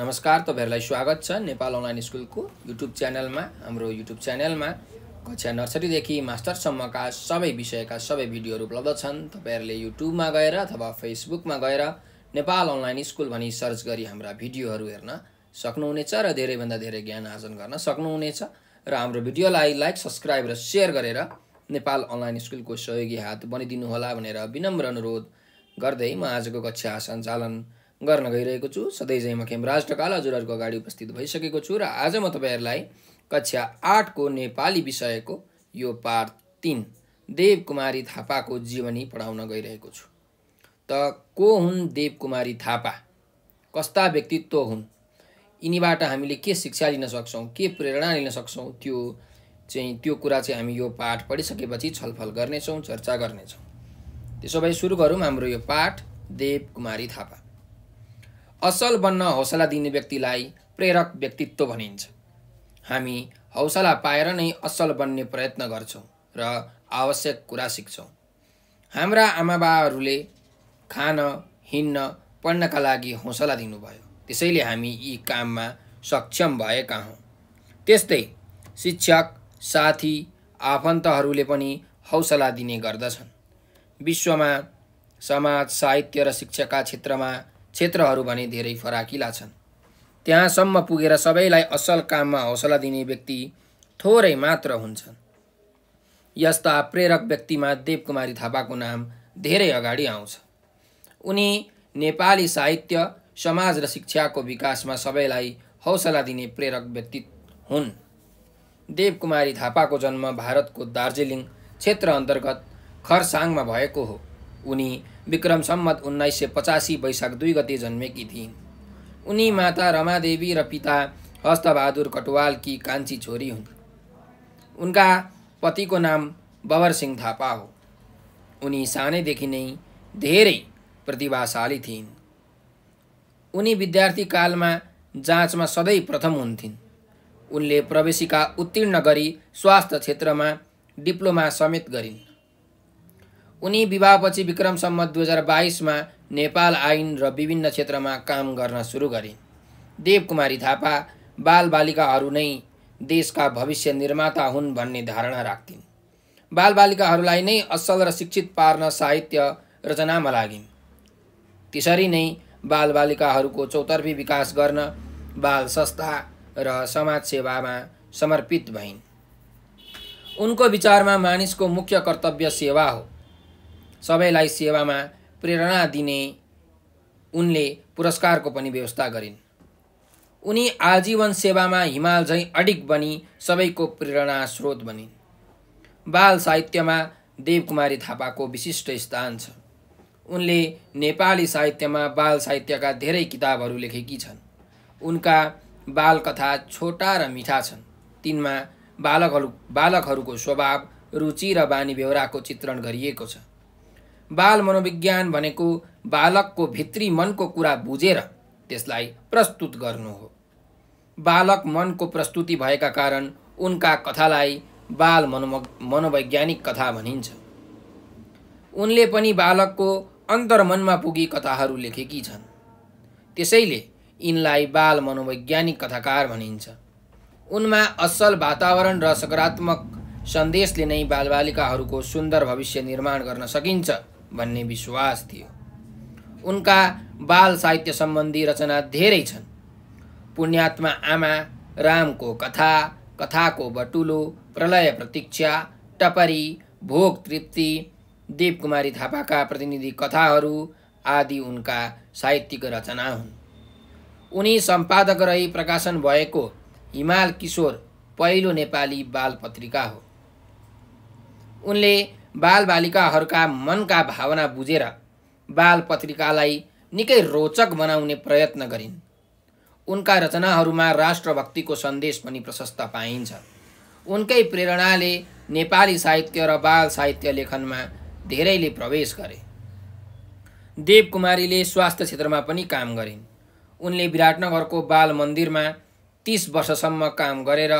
नमस्कार तपाईँहरूलाई स्वागत छ नेपाल अनलाइन स्कुलको युट्युब च्यानलमा हाम्रो युट्युब च्यानलमा कक्षा नर्सरीदेखि मास्टरसम्मका सबै विषयका सबै भिडियोहरू उपलब्ध छन् तपाईँहरूले युट्युबमा गएर अथवा फेसबुकमा गएर नेपाल अनलाइन स्कुल भनी सर्च गरी हाम्रा भिडियोहरू हेर्न सक्नुहुनेछ र धेरैभन्दा धेरै ज्ञान आर्जन गर्न सक्नुहुनेछ र हाम्रो भिडियोलाई लाइक सब्सक्राइब र सेयर गरेर नेपाल अनलाइन स्कुलको सहयोगी हात बनिदिनु होला भनेर विनम्र अनुरोध गर्दै म आजको कक्षा सञ्चालन गर्न गइरहेको छु सधैँ म खेमराज ढकाल हजुरहरूको अगाडि उपस्थित भइसकेको छु र आज म तपाईँहरूलाई कक्षा आठको नेपाली विषयको यो पाठ तिन देवकुमारी थापाको जीवनी पढाउन गइरहेको छु त को हुन् देवकुमारी थापा कस्ता व्यक्तित्व हुन् यिनीबाट हामीले के शिक्षा लिन सक्छौँ के प्रेरणा लिन सक्छौँ त्यो चाहिँ त्यो कुरा चाहिँ हामी यो पाठ पढिसकेपछि छलफल गर्नेछौँ चर्चा गर्नेछौँ त्यसो भए सुरु गरौँ हाम्रो यो पाठ देवकुमारी थापा असल बन्न हौसला दिने व्यक्तिलाई प्रेरक व्यक्तित्व भनिन्छ हामी हौसला पाएर नै असल बन्ने प्रयत्न गर्छौँ र आवश्यक कुरा सिक्छौँ हाम्रा आमाबाहरूले खान हिँड्न पढ्नका लागि हौसला दिनुभयो त्यसैले हामी यी काममा सक्षम भएका हौँ त्यस्तै शिक्षक साथी आफन्तहरूले पनि हौसला दिने गर्दछन् विश्वमा समाज साहित्य र शिक्षाका क्षेत्रमा क्षेत्रहरू भने धेरै फराकिला छन् त्यहाँसम्म पुगेर सबैलाई असल काममा हौसला दिने व्यक्ति थोरै मात्र हुन्छन् यस्ता प्रेरक व्यक्तिमा देवकुमारी थापाको नाम धेरै अगाडि आउँछ उनी नेपाली साहित्य समाज र शिक्षाको विकासमा सबैलाई हौसला दिने प्रेरक व्यक्ति हुन् देवकुमारी थापाको जन्म भारतको दार्जिलिङ क्षेत्र अन्तर्गत खरसाङमा भएको हो उनी विक्रम सम्मत उन्नाइस सय पचासी वैशाख दुई गते जन्मेकी थिइन् उनी माता रमादेवी र पिता हस्तबहादुर कटवालकी कान्छी छोरी हुन् उनका पतिको नाम बबर सिंह थापा हो उनी सानैदेखि नै धेरै प्रतिभाशाली थिइन् उनी विद्यार्थी कालमा जाँचमा सधैँ प्रथम हुन्थिन् उनले प्रवेशिका उत्तीर्ण गरी स्वास्थ्य क्षेत्रमा डिप्लोमा समेत गरिन् उनी विवाहपछि विक्रम सम्मत दुई हजार बाइसमा नेपाल आइन र विभिन्न क्षेत्रमा काम गर्न सुरु गरे देवकुमारी थापा बालबालिकाहरू नै देशका भविष्य निर्माता हुन् भन्ने धारणा राख्थिन् बालबालिकाहरूलाई नै असल र शिक्षित पार्न साहित्य रचनामा लागिन् त्यसरी नै बालबालिकाहरूको चौतर्फी विकास गर्न बाल संस्था र समाजसेवामा समर्पित भइन् उनको विचारमा मानिसको मुख्य कर्तव्य सेवा हो सबैलाई सेवामा प्रेरणा दिने उनले पुरस्कारको पनि व्यवस्था गरिन् उनी आजीवन सेवामा हिमाल झैँ अडिक बनी सबैको प्रेरणा स्रोत बनिन् बाल साहित्यमा देवकुमारी थापाको विशिष्ट स्थान छ उनले नेपाली साहित्यमा बाल साहित्यका धेरै किताबहरू लेखेकी छन् उनका बाल कथा छोटा र मिठा छन् तिनमा बालकहरू बालकहरूको स्वभाव रुचि र बानी बेहोराको चित्रण गरिएको छ बाल मनोविज्ञान भनेको बालकको भित्री मनको कुरा बुझेर त्यसलाई प्रस्तुत गर्नु हो बालक मनको प्रस्तुति भएका कारण उनका कथालाई बाल मनो मनोवैज्ञानिक कथा भनिन्छ उनले पनि बालकको अन्तर्मनमा पुगी कथाहरू लेखेकी छन् त्यसैले यिनलाई बाल मनोवैज्ञानिक कथाकार भनिन्छ उनमा असल वातावरण र सकारात्मक सन्देशले नै बालबालिकाहरूको सुन्दर भविष्य निर्माण गर्न सकिन्छ भन्ने विश्वास थियो उनका बाल साहित्य सम्बन्धी रचना धेरै छन् पुण्यात्मा आमा रामको कथा कथाको बटुलो प्रलय प्रतीक्षा टपरी भोग तृप्ति देवकुमारी थापाका प्रतिनिधि कथाहरू आदि उनका साहित्यिक रचना हुन् उनी सम्पादक रही प्रकाशन भएको हिमाल किशोर पहिलो नेपाली बाल पत्रिका हो उनले बालबालिकाहरूका मनका भावना बुझेर बाल पत्रिकालाई निकै रोचक बनाउने प्रयत्न गरिन् उनका रचनाहरूमा राष्ट्रभक्तिको सन्देश पनि प्रशस्त पाइन्छ उनकै प्रेरणाले नेपाली साहित्य र बाल साहित्य लेखनमा धेरैले प्रवेश गरे देवकुमारीले स्वास्थ्य क्षेत्रमा पनि काम गरिन् उनले विराटनगरको बाल मन्दिरमा तिस वर्षसम्म काम गरेर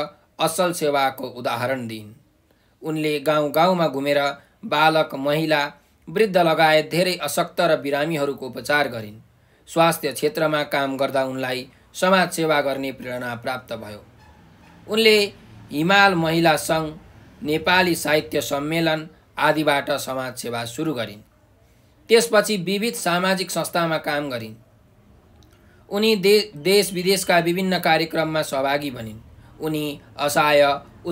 असल सेवाको उदाहरण दिइन् उनले गाउँ गाउँमा घुमेर बालक महिला वृद्ध लगायत धेरै अशक्त र बिरामीहरूको उपचार गरिन् स्वास्थ्य क्षेत्रमा काम गर्दा उनलाई समाज सेवा गर्ने प्रेरणा प्राप्त भयो उनले हिमाल महिला सङ्घ नेपाली साहित्य सम्मेलन आदिबाट समाज सेवा सुरु गरिन् त्यसपछि विविध सामाजिक संस्थामा काम गरिन् उनी दे देश विदेशका विभिन्न कार्यक्रममा सहभागी भनिन् उनी असहाय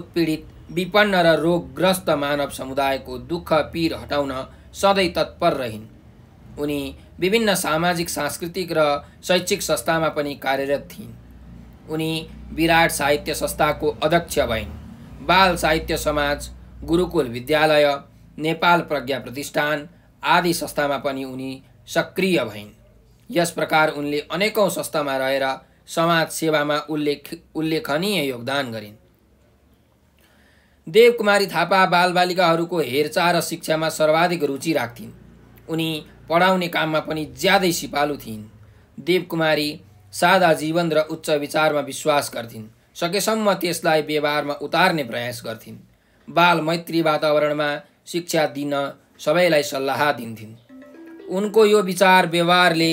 उत्पीडित विपन्न र रोगग्रस्त मानव समुदायको दुःख पीर हटाउन सधैँ तत्पर रहन् उनी विभिन्न सामाजिक सांस्कृतिक र शैक्षिक संस्थामा पनि कार्यरत थिइन् उनी विराट साहित्य संस्थाको अध्यक्ष भइन् बाल साहित्य समाज गुरुकुल विद्यालय नेपाल प्रज्ञा प्रतिष्ठान आदि संस्थामा पनि उनी सक्रिय भइन् यस प्रकार उनले अनेकौँ संस्थामा रहेर समाज सेवामा उल्लेख उल्लेखनीय योगदान गरिन् देवकुमारी थापा बालबालिकाहरूको हेरचाह र शिक्षामा सर्वाधिक रुचि राख्थिन् उनी पढाउने काममा पनि ज्यादै सिपालु थिइन् देवकुमारी सादा जीवन र उच्च विचारमा विश्वास गर्थिन् सकेसम्म त्यसलाई व्यवहारमा उतार्ने प्रयास गर्थिन् बाल मैत्री वातावरणमा शिक्षा दिन सबैलाई सल्लाह दिन्थिन् उनको यो विचार व्यवहारले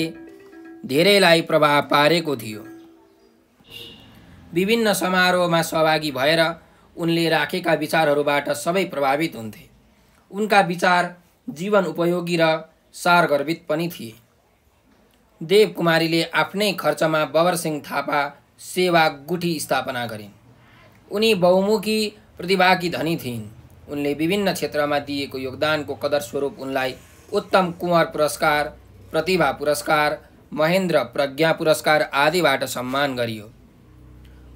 धेरैलाई प्रभाव पारेको थियो विभिन्न समारोहमा सहभागी भएर उनले राखेका विचारहरूबाट सबै प्रभावित हुन्थे उनका विचार जीवन उपयोगी र सारगर्भित पनि थिए देवकुमारीले आफ्नै खर्चमा बबरसिंह थापा सेवा गुठी स्थापना गरिन् उनी बहुमुखी प्रतिभाकी धनी थिइन् उनले विभिन्न क्षेत्रमा दिएको योगदानको कदर स्वरूप उनलाई उत्तम कुँवर पुरस्कार प्रतिभा पुरस्कार महेन्द्र प्रज्ञा पुरस्कार आदिबाट सम्मान गरियो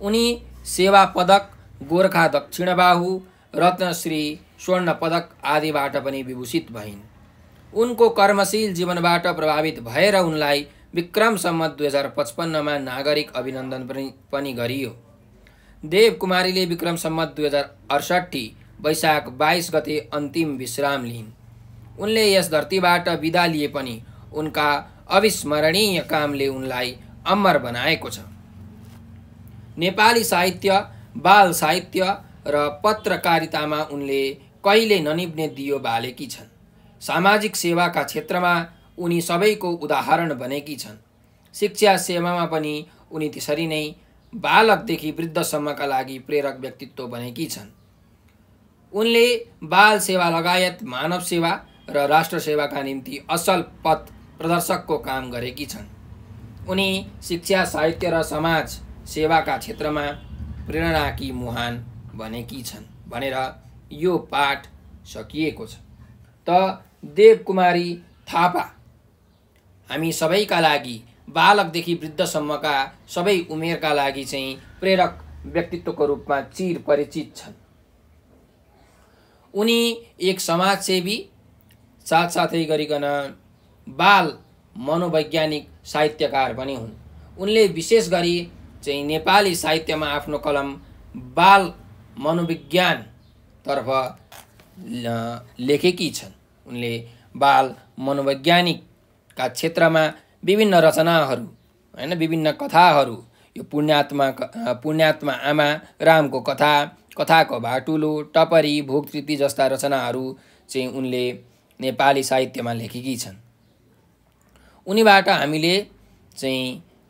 उनी सेवा पदक गोर्खा दक्षिणबाहु रत्नश्री स्वर्ण पदक आदिबाट पनि विभूषित भइन् उनको कर्मशील जीवनबाट प्रभावित भएर उनलाई विक्रमसम्म दुई हजार पचपन्नमा नागरिक अभिनन्दन पनि गरियो देवकुमारीले विक्रमसम्म दुई हजार अडसट्ठी वैशाख बाइस गते अन्तिम विश्राम लिइन् उनले यस धरतीबाट विदा लिए पनि उनका अविस्मरणीय कामले उनलाई अमर बनाएको छ नेपाली साहित्य बाल साहित्य र पत्रकारितामा उनले कहिले ननिब्ने दियो बालेकी छन् सामाजिक सेवाका क्षेत्रमा उनी सबैको उदाहरण बनेकी छन् शिक्षा सेवामा पनि उनी त्यसरी नै बालकदेखि वृद्धसम्मका लागि प्रेरक व्यक्तित्व बनेकी छन् उनले बाल सेवा लगायत मानव सेवा र राष्ट्र सेवाका निम्ति असल पथ प्रदर्शकको काम गरेकी छन् उनी शिक्षा साहित्य र समाज सेवाका क्षेत्रमा प्रेरणाकी मुहान भनेकी छन् भनेर यो पाठ सकिएको छ त देवकुमारी थापा हामी सबैका लागि बालकदेखि वृद्धसम्मका सबै उमेरका लागि चाहिँ प्रेरक व्यक्तित्वको रूपमा चिर परिचित छन् उनी एक समाजसेवी साथसाथै गरिकन बाल मनोवैज्ञानिक साहित्यकार पनि हुन् उनले विशेष गरी चाहिँ नेपाली साहित्यमा आफ्नो कलम बाल मनोविज्ञानतर्फ लेखेकी छन् उनले बाल मनोवैज्ञानिकका क्षेत्रमा विभिन्न रचनाहरू होइन विभिन्न कथाहरू यो पुण्यात्मा पुण्यात्मा आमा रामको कथा कथाको भाटुलो टपरी भोगकृति जस्ता रचनाहरू चाहिँ उनले नेपाली साहित्यमा लेखेकी छन् उनीबाट हामीले चाहिँ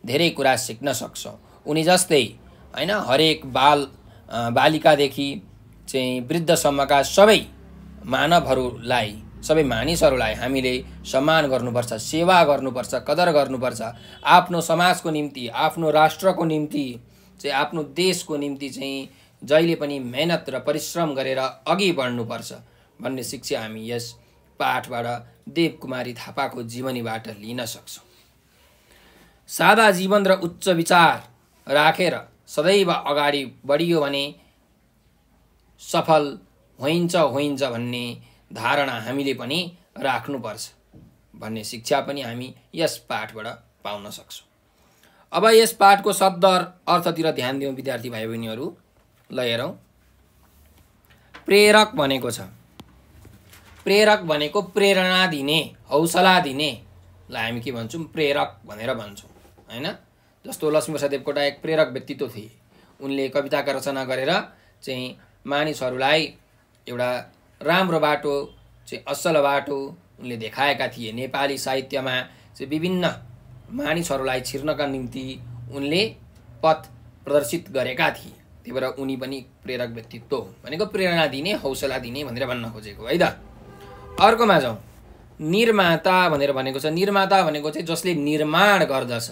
धेरै कुरा सिक्न सक्छौँ उनी जस्तै होइन हरेक बाल बालिकादेखि चाहिँ वृद्धसम्मका सबै मानवहरूलाई सबै मानिसहरूलाई हामीले सम्मान गर्नुपर्छ सेवा गर्नुपर्छ कदर गर्नुपर्छ आफ्नो समाजको निम्ति आफ्नो राष्ट्रको निम्ति चाहिँ आफ्नो देशको निम्ति चाहिँ जहिले पनि मेहनत र परिश्रम गरेर अघि बढ्नुपर्छ भन्ने शिक्षा हामी यस पाठबाट देवकुमारी थापाको जीवनीबाट लिन सक्छौँ सादा जीवन र उच्च विचार राखेर रा, सदैव अगाडि बढियो भने सफल होइन्छ होइन्छ भन्ने धारणा हामीले पनि राख्नुपर्छ भन्ने शिक्षा पनि हामी यस पाठबाट पाउन सक्छौँ अब यस पाठको शब्द अर्थतिर ध्यान दिउँ विद्यार्थी भाइ बहिनीहरू ल हेरौँ प्रेरक भनेको छ प्रेरक भनेको प्रेरणा दिने हौसला दिनेलाई हामी के भन्छौँ प्रेरक भनेर भन्छौँ होइन जस्तो लक्ष्मीप्रसाद देवकोटा एक प्रेरक व्यक्तित्व थिए उनले कविताका रचना गरेर चाहिँ मानिसहरूलाई एउटा राम्रो बाटो चाहिँ असल बाटो उनले देखाएका थिए नेपाली साहित्यमा चाहिँ विभिन्न मानिसहरूलाई छिर्नका निम्ति उनले पथ प्रदर्शित गरेका थिए त्यही भएर उनी पनि प्रेरक व्यक्तित्व भनेको प्रेरणा दिने हौसला दिने भनेर भन्न खोजेको है त अर्कोमा जाउँ निर्माता भनेर भनेको छ निर्माता भनेको चाहिँ जसले निर्माण गर्दछ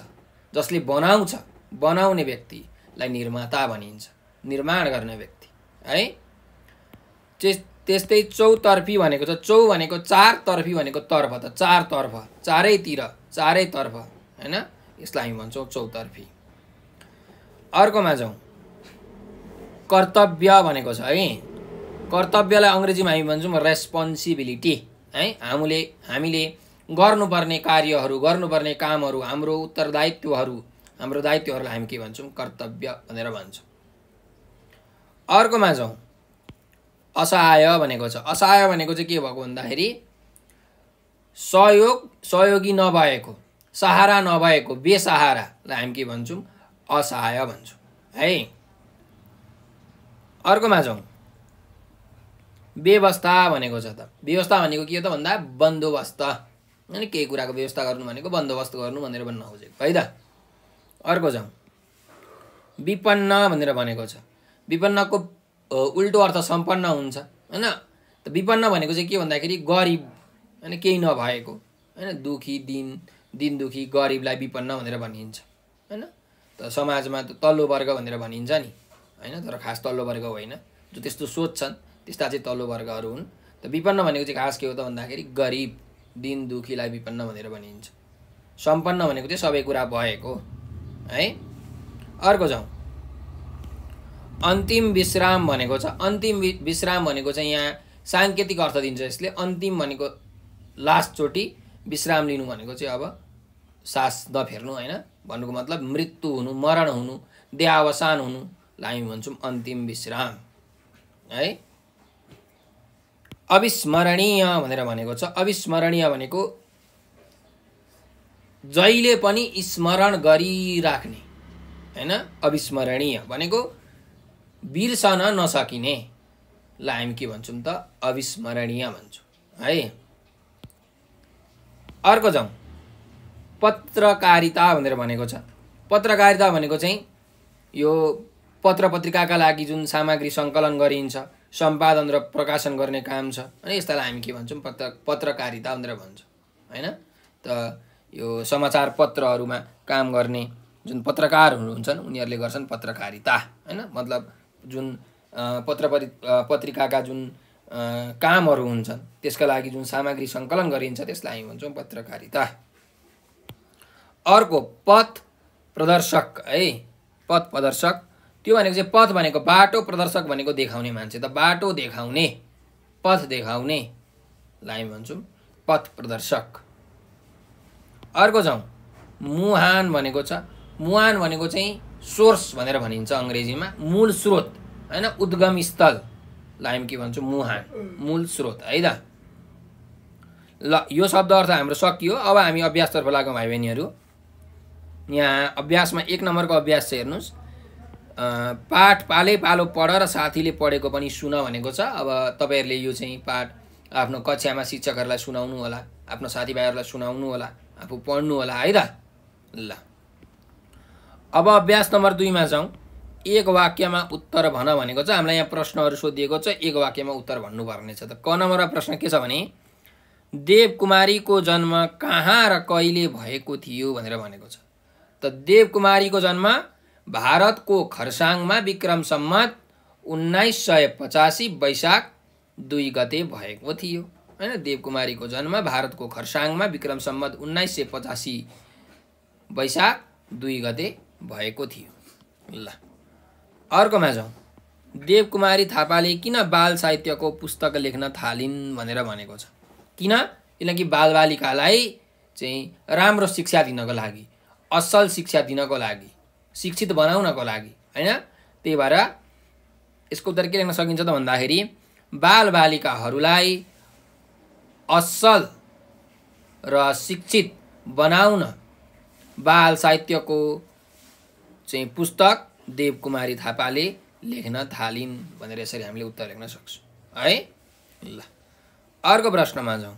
जसले बनाउँछ बनाउने व्यक्तिलाई निर्माता भनिन्छ निर्माण गर्ने व्यक्ति है त्यस्तै चौतर्फी भनेको छ चौ भनेको चारतर्फी भनेको तर्फ त चारतर्फ चारैतिर चारैतर्फ होइन यसलाई हामी भन्छौँ चौतर्फी अर्कोमा जाउँ कर्तव्य भनेको छ है कर्तव्यलाई अङ्ग्रेजीमा हामी भन्छौँ रेस्पोन्सिबिलिटी है हामीले हामीले गर्नुपर्ने कार्यहरू गर्नुपर्ने कामहरू हाम्रो उत्तरदायित्वहरू हाम्रो दायित्वहरूलाई हामी के भन्छौँ कर्तव्य भनेर भन्छौँ अर्कोमा जाउँ असहाय भनेको छ असहाय भनेको चाहिँ के भएको भन्दाखेरि सहयोग सहयोगी नभएको सहारा नभएको बेसहारालाई हामी के भन्छौँ असहाय भन्छौँ है अर्कोमा जाउँ व्यवस्था भनेको छ त व्यवस्था भनेको के हो त भन्दा बन्दोबस्त अनि केही कुराको व्यवस्था गर्नु भनेको बन्दोबस्त गर्नु भनेर भन्न खोजेको है त अर्को जाउँ विपन्न भनेर भनेको छ विपन्नको उल्टो अर्थ सम्पन्न हुन्छ होइन त विपन्न भनेको चाहिँ के भन्दाखेरि गरिब होइन केही नभएको होइन दुखी दिन दिन दुखी गरिबलाई विपन्न भनेर भनिन्छ होइन त समाजमा त तल्लो वर्ग भनेर भनिन्छ नि होइन तर खास तल्लो वर्ग होइन जो त्यस्तो सोच्छन् त्यस्ता चाहिँ तल्लो वर्गहरू हुन् त विपन्न भनेको चाहिँ खास के हो त भन्दाखेरि गरिब दिन दुखीलाई विपन्न भनेर भनिन्छ सम्पन्न भनेको चाहिँ सबै कुरा भएको है अर्को जाउँ अन्तिम विश्राम भनेको छ अन्तिम विश्राम भनेको चाहिँ यहाँ साङ्केतिक अर्थ दिन्छ यसले अन्तिम भनेको लास्टचोटि विश्राम लिनु भनेको चाहिँ अब सास नफेर्नु होइन भन्नुको मतलब मृत्यु हुनु मरण हुनु देहावसान हुनुलाई हामी भन्छौँ अन्तिम विश्राम है अविस्मरणीय भनेर भनेको छ अविस्मरणीय भनेको जहिले पनि स्मरण गरिराख्ने होइन अविस्मरणीय भनेको बिर्सन ल हामी के भन्छौँ त अविस्मरणीय भन्छौँ है अर्को जाउँ पत्रकारिता भनेर भनेको छ पत्रकारिता भनेको चाहिँ यो पत्र पत्रिकाका लागि जुन सामग्री सङ्कलन गरिन्छ सम्पादन र प्रकाशन गर्ने काम छ अनि यस्तालाई हामी के भन्छौँ पत्र पत्रकारिता भनेर भन्छौँ होइन त यो समाचार पत्रहरूमा काम गर्ने जुन पत्रकारहरू हुन्छन् उनीहरूले गर्छन् पत्रकारिता होइन मतलब जुन पत्र पत्रिकाका जुन कामहरू हुन्छन् त्यसका लागि जुन सामग्री सङ्कलन गरिन्छ त्यसलाई हामी भन्छौँ पत्रकारिता अर्को पथ प्रदर्शक है पथ प्रदर्शक त्यो भनेको चाहिँ पथ भनेको बाटो प्रदर्शक भनेको देखाउने मान्छे त बाटो देखाउने पथ देखाउने देखाउनेलाई भन्छु पथ प्रदर्शक अर्को छौँ मुहान भनेको छ मुहान भनेको चाहिँ सोर्स भनेर भनिन्छ अङ्ग्रेजीमा मूल स्रोत होइन उद्गम स्थल हामी के भन्छु मुहान मूल स्रोत है त ल यो शब्द अर्थ हाम्रो सकियो अब हामी अभ्यासतर्फ लागौँ भाइ बहिनीहरू यहाँ अभ्यासमा एक नम्बरको अभ्यास चाहिँ हेर्नुहोस् पाठ पालै पालो पढ र साथीले पढेको पनि सुन भनेको छ अब तपाईँहरूले यो चाहिँ पाठ आफ्नो कक्षामा शिक्षकहरूलाई सुनाउनु होला आफ्नो साथीभाइहरूलाई सुनाउनु होला आफू पढ्नु होला है त ल अब अभ्यास नम्बर दुईमा जाउँ एक वाक्यमा उत्तर भन भनेको छ हामीलाई यहाँ प्रश्नहरू सोधिएको छ एक वाक्यमा उत्तर भन्नुपर्ने छ त क नम्बरमा प्रश्न के छ भने देवकुमारीको जन्म कहाँ र कहिले भएको थियो भनेर भनेको छ त देवकुमारीको जन्म भारतको खरसाङमा विक्रम सम्मत उन्नाइस सय पचासी वैशाख दुई गते भएको थियो होइन देवकुमारीको जन्म भारतको खरसाङमा विक्रम सम्मत उन्नाइस सय पचासी वैशाख दुई गते भएको थियो ल अर्कोमा जाउँ देवकुमारी थापाले किन बाल साहित्यको पुस्तक लेख्न थालिन् भनेर भनेको छ किन किनकि बालबालिकालाई चाहिँ राम्रो शिक्षा दिनको लागि असल शिक्षा दिनको लागि शिक्षित बनाउनको लागि होइन त्यही भएर यसको उत्तर के लेख्न सकिन्छ त भन्दाखेरि बालबालिकाहरूलाई असल र शिक्षित बनाउन बाल साहित्यको चाहिँ पुस्तक देवकुमारी थापाले लेख्न थालिन् भनेर यसरी हामीले उत्तर लेख्न सक्छौँ है ल अर्को प्रश्नमा जाउँ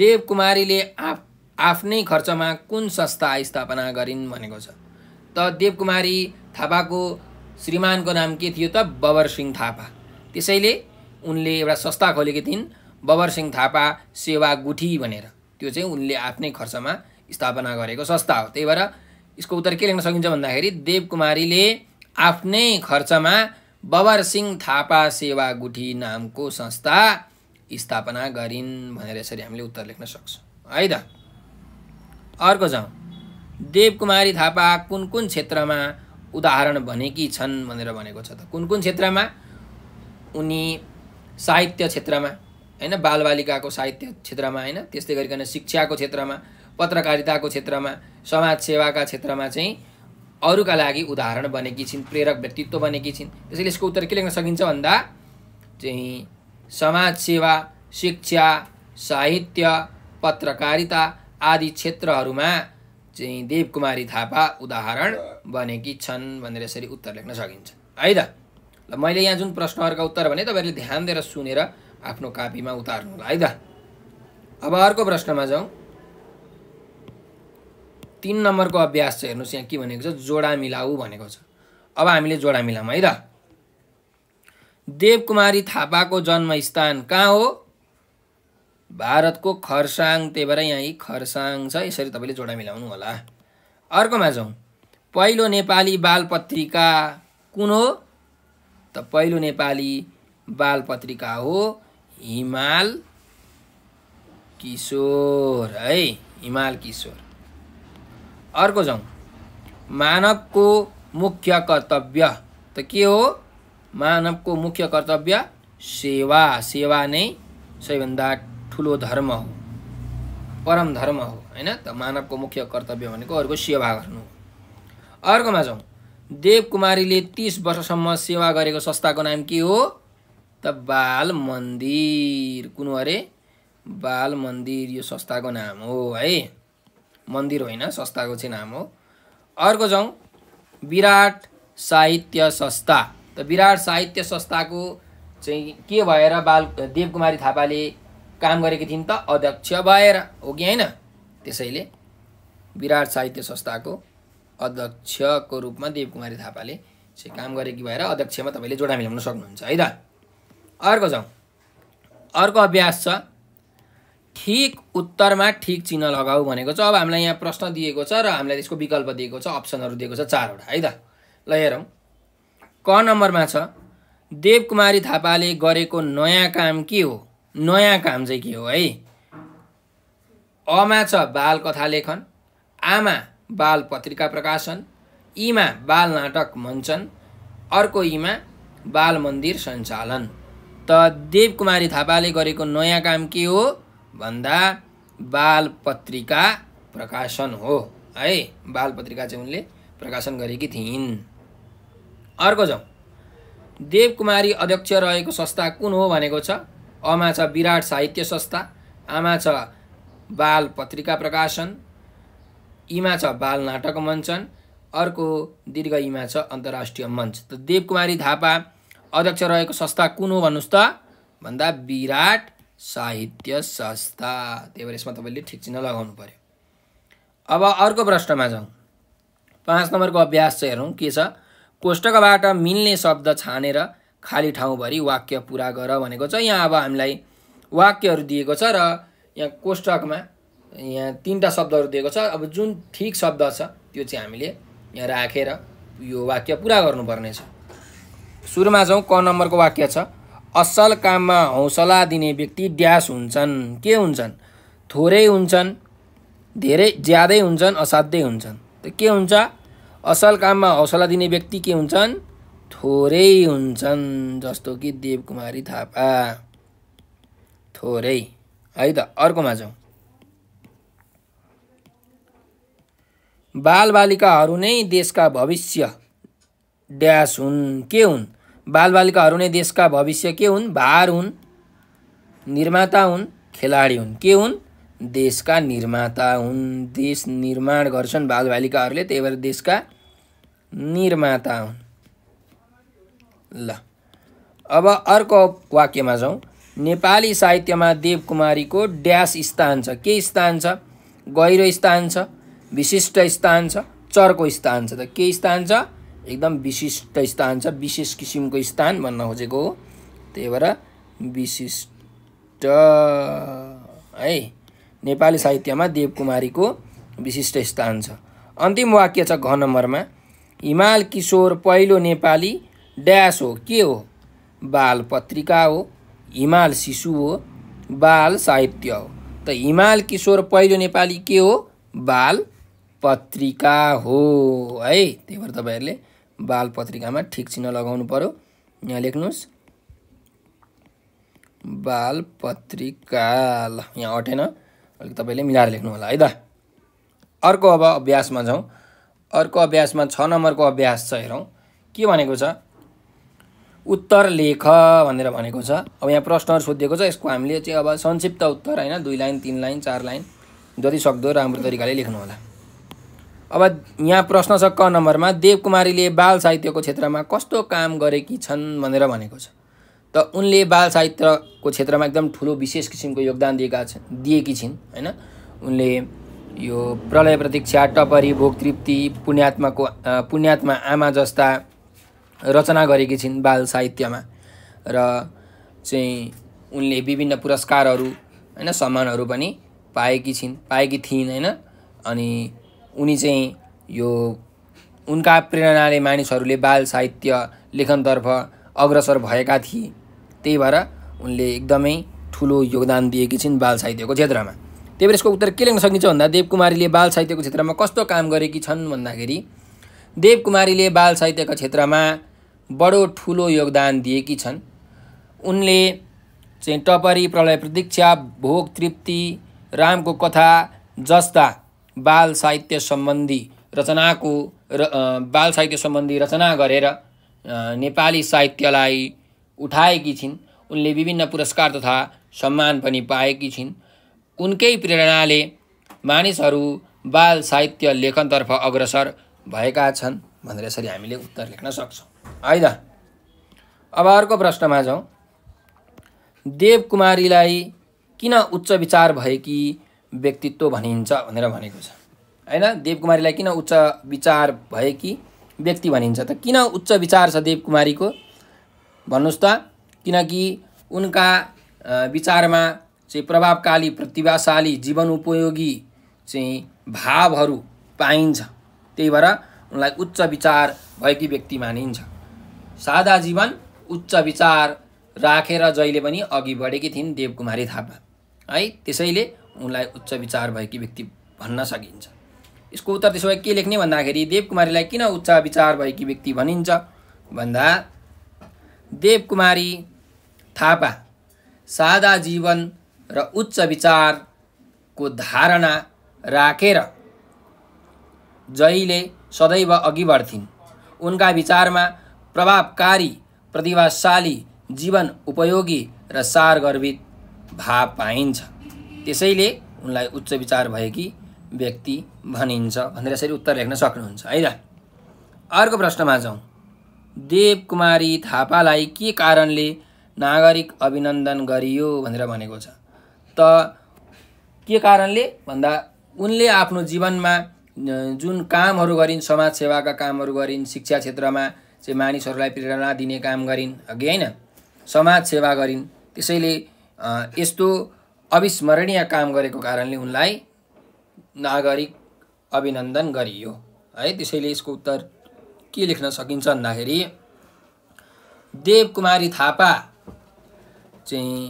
देवकुमारीले आफ्नै खर्चमा कुन संस्था स्थापना गरिन् भनेको छ त देवकुमारी थापाको श्रीमानको नाम के थियो त बबर सिंह थापा त्यसैले उनले एउटा संस्था खोलेकी थिइन् बबर सिंह थापा सेवा गुठी भनेर त्यो चाहिँ उनले आफ्नै खर्चमा स्थापना गरेको संस्था हो त्यही भएर यसको उत्तर के लेख्न सकिन्छ भन्दाखेरि देवकुमारीले आफ्नै खर्चमा बबर सिंह थापा सेवा गुठी नामको संस्था स्थापना गरिन् भनेर यसरी हामीले उत्तर लेख्न सक्छौँ है त अर्को जाउँ देवकुमारी थापा कुन कुन क्षेत्रमा उदाहरण भनेकी छन् भनेर भनेको छ त कुन कुन क्षेत्रमा उनी साहित्य क्षेत्रमा होइन बालबालिकाको साहित्य क्षेत्रमा होइन त्यस्तै गरिकन शिक्षाको क्षेत्रमा पत्रकारिताको क्षेत्रमा समाजसेवाका क्षेत्रमा चाहिँ अरूका लागि उदाहरण बनेकी छिन् प्रेरक व्यक्तित्व बनेकी छिन् त्यसैले यसको उत्तर के लेख्न सकिन्छ भन्दा चाहिँ समाजसेवा शिक्षा साहित्य पत्रकारिता आदि क्षेत्रहरूमा चाहिँ देवकुमारी थापा उदाहरण बनेकी छन् भनेर यसरी उत्तर लेख्न सकिन्छ है त ल मैले यहाँ जुन प्रश्नहरूका उत्तर भने तपाईँहरूले ध्यान दिएर सुनेर आफ्नो कापीमा उतार्नु होला है त अब अर्को प्रश्नमा जाउँ तिन नम्बरको अभ्यास छ हेर्नुहोस् यहाँ के भनेको छ जोडा मिलाऊ भनेको छ अब हामीले जोडा मिलाऊँ है त देवकुमारी थापाको जन्मस्थान कहाँ हो भारतको खरसाङ त्यही भएर यहाँ खरसाङ छ यसरी तपाईँले जोडा मिलाउनु होला अर्कोमा जाउँ पहिलो नेपाली बाल पत्रिका कुन हो त पहिलो नेपाली बाल पत्रिका हो हिमाल किशोर है हिमाल किशोर अर्को जाउँ मानवको मुख्य कर्तव्य त के हो मानवको मुख्य कर्तव्य सेवा सेवा नै सबैभन्दा ठुलो धर्म हो परम धर्म हो होइन त मानवको मुख्य कर्तव्य भनेको अरूको सेवा गर्नु हो अर्कोमा जाउँ देवकुमारीले तिस वर्षसम्म सेवा गरेको संस्थाको नाम के हो त बाल मन्दिर कुन अरे बाल मन्दिर यो संस्थाको नाम हो है मन्दिर होइन संस्थाको चाहिँ नाम हो अर्को जाउँ विराट साहित्य संस्था त विराट साहित्य संस्थाको चाहिँ के भएर बाल देवकुमारी थापाले काम गरेकी थिइन् त अध्यक्ष भएर हो कि होइन त्यसैले विराट साहित्य संस्थाको अध्यक्षको रूपमा देवकुमारी थापाले चाहिँ काम गरेकी भएर अध्यक्षमा तपाईँले जोडा मिलाउन सक्नुहुन्छ है त अर्को जाउँ अर्को अभ्यास छ ठिक उत्तरमा ठिक चिन्ह लगाऊ भनेको छ अब हामीलाई यहाँ प्रश्न दिएको छ र हामीलाई त्यसको विकल्प दिएको छ अप्सनहरू दिएको छ चारवटा है त ल हेरौँ क नम्बरमा छ देवकुमारी थापाले गरेको नयाँ काम के हो नयाँ काम चाहिँ के हो है अमा छ बाल कथा लेखन आमा बाल पत्रिका प्रकाशन इमा बाल नाटक मञ्चन अर्को इमा बाल मन्दिर सञ्चालन त देवकुमारी थापाले गरेको नयाँ काम के हो भन्दा बाल पत्रिका प्रकाशन हो है बाल पत्रिका चाहिँ उनले प्रकाशन गरेकी थिइन् अर्को जाउँ देवकुमारी अध्यक्ष रहेको संस्था कुन हो भनेको छ अमा छ विराट साहित्य संस्था आमा छ बाल पत्रिका प्रकाशन इमा छ बाल नाटक मञ्चन अर्को दीर्घ इमा छ अन्तर्राष्ट्रिय मञ्च त देवकुमारी थापा अध्यक्ष रहेको संस्था कुन हो भन्नुहोस् त भन्दा विराट साहित्य संस्था त्यही भएर यसमा तपाईँले ठिक चिन्ह लगाउनु पऱ्यो अब अर्को प्रश्नमा जाउँ पाँच नम्बरको अभ्यास चाहिँ हेरौँ के छ कोष्टकबाट मिल्ने शब्द छानेर खाली ठाउँभरि वाक्य पुरा गर भनेको छ यहाँ अब हामीलाई वाक्यहरू दिएको छ र यहाँ कोष्टकमा यहाँ तिनवटा शब्दहरू दिएको छ अब जुन ठिक शब्द छ त्यो चाहिँ हामीले यहाँ राखेर यो वाक्य पुरा गर्नुपर्नेछ सुरुमा जाउँ क नम्बरको वाक्य छ असल काममा हौसला दिने व्यक्ति ड्यास हुन्छन् के हुन्छन् थोरै हुन्छन् धेरै ज्यादै हुन्छन् असाध्यै हुन्छन् त के हुन्छ असल काममा हौसला दिने व्यक्ति के हुन्छन् थोरै हुन्छन् जस्तो कि देवकुमारी थापा थोरै है त अर्कोमा जाउँ बालबालिकाहरू नै देशका भविष्य ड्यास हुन् के हुन् बालबालिकाहरू नै देशका भविष्य के हुन् भार हुन् निर्माता हुन् खेलाडी हुन् के हुन् देशका निर्माता हुन् देश निर्माण गर्छन् बालबालिकाहरूले त्यही भएर देशका निर्माता हुन् ल अब अर्को वाक्यमा जाउँ नेपाली साहित्यमा देवकुमारीको ड्यास स्थान छ के स्थान छ गहिरो स्थान छ विशिष्ट स्थान छ चर्को स्थान छ त के स्थान छ एकदम विशिष्ट स्थान छ विशेष किसिमको स्थान भन्न खोजेको हो त्यही भएर विशिष्ट है नेपाली साहित्यमा देवकुमारीको विशिष्ट स्थान छ अन्तिम वाक्य छ घ नम्बरमा हिमाल किशोर पहिलो नेपाली ड्यास हो के हो बाल पत्रिका हो हिमाल शिशु हो बाल साहित्य हो त हिमाल किशोर पहिलो नेपाली के हो बाल पत्रिका हो है त्यही भएर तपाईँहरूले बाल पत्रिकामा ठिक चिन्ह लगाउनु पऱ्यो यहाँ लेख्नुहोस् बाल पत्रिका ल यहाँ अटेन अलिक तपाईँले मिलाएर लेख्नु होला है त अर्को अब अभ्यासमा जाउँ अर्को अभ्यासमा छ नम्बरको अभ्यास छ हेरौँ के भनेको छ उत्तर लेख भनेर भनेको छ अब यहाँ प्रश्नहरू सोधिएको छ यसको हामीले चाहिँ अब संक्षिप्त उत्तर होइन दुई लाइन तिन लाइन चार लाइन जति सक्दो राम्रो तरिकाले लेख्नु होला अब यहाँ प्रश्न छ क नम्बरमा देवकुमारीले बाल साहित्यको क्षेत्रमा कस्तो काम गरेकी छन् भनेर भनेको छ त उनले बाल साहित्यको क्षेत्रमा एकदम ठुलो विशेष किसिमको योगदान दिएका छन् दिएकी छिन् होइन उनले यो प्रलय प्रतीक्षा टपरी भोग तृप्ति पुण्यात्माको पुण्यात्मा आमा जस्ता रचना गरेकी छिन् बाल साहित्यमा र चाहिँ उनले विभिन्न पुरस्कारहरू होइन सम्मानहरू पनि पाएकी छिन् पाएकी थिइन् होइन अनि उनी चाहिँ यो उनका प्रेरणाले मानिसहरूले बाल साहित्य लेखनतर्फ अग्रसर भएका थिए त्यही भएर उनले एकदमै ठुलो योगदान दिएकी छिन् बाल साहित्यको क्षेत्रमा त्यही भएर यसको उत्तर के लेख्न सकिन्छ भन्दा देवकुमारीले बाल साहित्यको क्षेत्रमा कस्तो काम गरेकी छन् भन्दाखेरि देवकुमारीले बाल साहित्यको क्षेत्रमा बडो ठुलो योगदान दिएकी छन् उनले चाहिँ टपरी प्रलय प्रतीक्षा भोग तृप्ति रामको कथा जस्ता बाल साहित्य सम्बन्धी रचनाको र बाल साहित्य सम्बन्धी रचना गरेर नेपाली साहित्यलाई उठाएकी छिन् उनले विभिन्न पुरस्कार तथा सम्मान पनि पाएकी छिन् उनकै प्रेरणाले मानिसहरू बाल साहित्य लेखनतर्फ अग्रसर भएका छन् भनेर यसरी हामीले उत्तर लेख्न सक्छौँ है त अब अर्को प्रश्नमा जाउँ देवकुमारीलाई किन उच्च विचार भएकी व्यक्तित्व भनिन्छ भनेर भनेको छ होइन देवकुमारीलाई किन उच्च विचार भएकी व्यक्ति भनिन्छ त किन उच्च विचार छ देवकुमारीको भन्नुहोस् त किनकि उनका विचारमा चाहिँ प्रभावकारी प्रतिभाशाली जीवन उपयोगी चाहिँ भावहरू पाइन्छ त्यही भएर उनलाई उच्च विचार भएकी व्यक्ति मानिन्छ सादा जीवन उच्च विचार राखेर जहिले पनि अघि बढेकी थिइन् देवकुमारी थापा है त्यसैले उनलाई उच्च विचार भएकी व्यक्ति भन्न सकिन्छ यसको उत्तर त्यसो भए के लेख्ने भन्दाखेरि देवकुमारीलाई किन उच्च विचार भएकी व्यक्ति भनिन्छ भन्दा देवकुमारी थापा सादा जीवन र उच्च विचारको धारणा राखेर जहिले सदैव अघि बढ्थिन् उनका विचारमा प्रभावकारी प्रतिभाशाली जीवन उपयोगी र सारगर्भित भाव पाइन्छ त्यसैले उनलाई उच्च विचार भएकी व्यक्ति भनिन्छ भनेर यसरी उत्तर लेख्न सक्नुहुन्छ है त अर्को प्रश्नमा जाउँ देवकुमारी थापालाई के कारणले नागरिक अभिनन्दन गरियो भनेर भनेको छ त के कारणले भन्दा उनले आफ्नो जीवनमा जुन कामहरू गरिन् समाजसेवाका कामहरू गरिन् शिक्षा क्षेत्रमा चाहिँ मानिसहरूलाई प्रेरणा दिने काम गरिन् अघि होइन समाज सेवा गरिन् त्यसैले यस्तो अविस्मरणीय काम गरेको कारणले उनलाई नागरिक अभिनन्दन गरियो है त्यसैले यसको उत्तर के लेख्न सकिन्छ भन्दाखेरि देवकुमारी थापा चाहिँ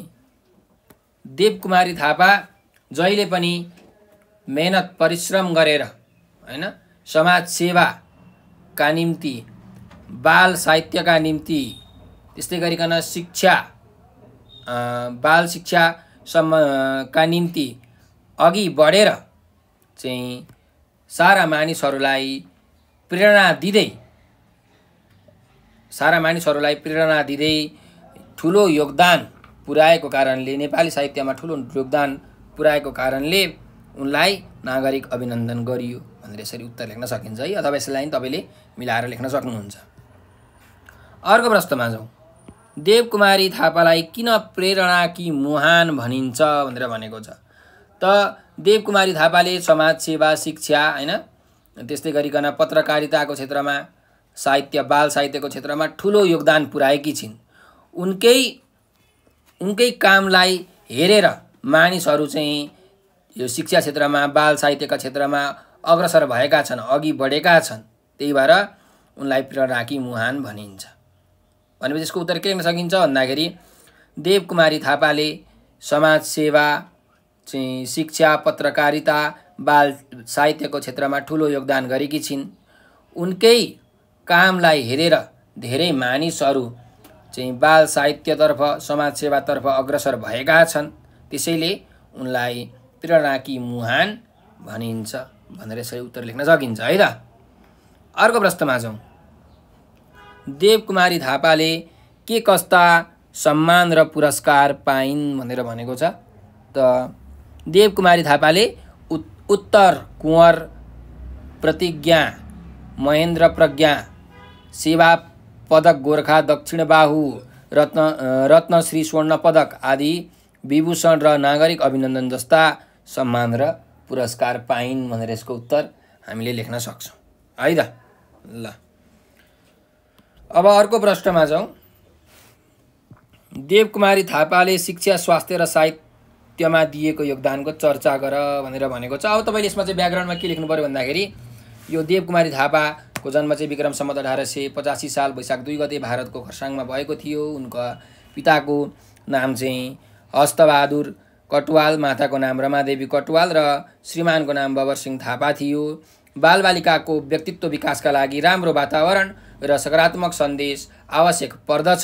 देवकुमारी थापा जहिले पनि मेहनत परिश्रम गरेर होइन समाज सेवाका निम्ति बाल साहित्यका निम्ति त्यस्तै गरिकन शिक्षा बाल सम्म का निम्ति अघि बढेर चाहिँ सारा मानिसहरूलाई प्रेरणा दिँदै सारा मानिसहरूलाई प्रेरणा दिँदै ठुलो योगदान पुर्याएको कारणले नेपाली साहित्यमा ठुलो योगदान पुर्याएको कारणले उनलाई नागरिक अभिनन्दन गरियो भनेर यसरी उत्तर लेख्न सकिन्छ है अथवा यसलाई तपाईँले मिलाएर लेख्न सक्नुहुन्छ अर्को प्रश्नमा जाउँ देवकुमारी थापालाई किन प्रेरणा कि मुहान भनिन्छ भनेर भनेको छ त देवकुमारी थापाले समाज सेवा शिक्षा होइन त्यस्तै गरिकन पत्रकारिताको क्षेत्रमा साहित्य बाल साहित्यको क्षेत्रमा ठुलो योगदान पुर्याएकी छिन् उनकै उनकै कामलाई हेरेर मानिसहरू चाहिँ यो शिक्षा क्षेत्रमा बाल साहित्यका क्षेत्रमा अग्रसर भएका छन् अघि बढेका छन् त्यही भएर उनलाई प्रेरणाकी मुहान भनिन्छ भनेपछि यसको उत्तर केमा सकिन्छ भन्दाखेरि देवकुमारी थापाले समाजसेवा चाहिँ शिक्षा पत्रकारिता बाल साहित्यको क्षेत्रमा ठुलो योगदान गरेकी छिन् उनकै कामलाई हेरेर धेरै मानिसहरू चाहिँ बाल साहित्यतर्फ समाजसेवातर्फ अग्रसर भएका छन् त्यसैले उनलाई प्रेरणाकी मुहान भनिन्छ भनेर यसरी उत्तर लेख्न सकिन्छ है त अर्को प्रश्नमा जाउँ देवकुमारी थापाले के कस्ता सम्मान र पुरस्कार पाइन् भनेर भनेको छ त देवकुमारी थापाले उत्तर कुँवर प्रतिज्ञा महेन्द्र प्रज्ञा सेवा पदक गोर्खा दक्षिण बाहु रत्न रत्नश्री स्वर्ण पदक आदि विभूषण र नागरिक अभिनन्दन जस्ता सम्मान र पुरस्कार पाइन् भनेर यसको उत्तर हामीले लेख्न सक्छौँ है त ल अब अर्को प्रश्नमा जाउँ देवकुमारी थापाले शिक्षा स्वास्थ्य र साहित्यमा दिएको योगदानको चर्चा गर भनेर भनेको छ अब तपाईँले यसमा चाहिँ ब्याकग्राउन्डमा के लेख्नु पऱ्यो भन्दाखेरि यो देवकुमारी थापाको जन्म चाहिँ विक्रम सम्मत अठार सय पचासी साल वैशाख दुई गते भारतको खरसाङमा भएको थियो उनका पिताको नाम चाहिँ हस्तबहादुर कटुवाल माताको नाम रमादेवी कटुवाल र श्रीमानको नाम बबर सिंह थापा थियो बालबालिकाको व्यक्तित्व विकासका लागि राम्रो वातावरण र सकारात्मक सन्देश आवश्यक पर्दछ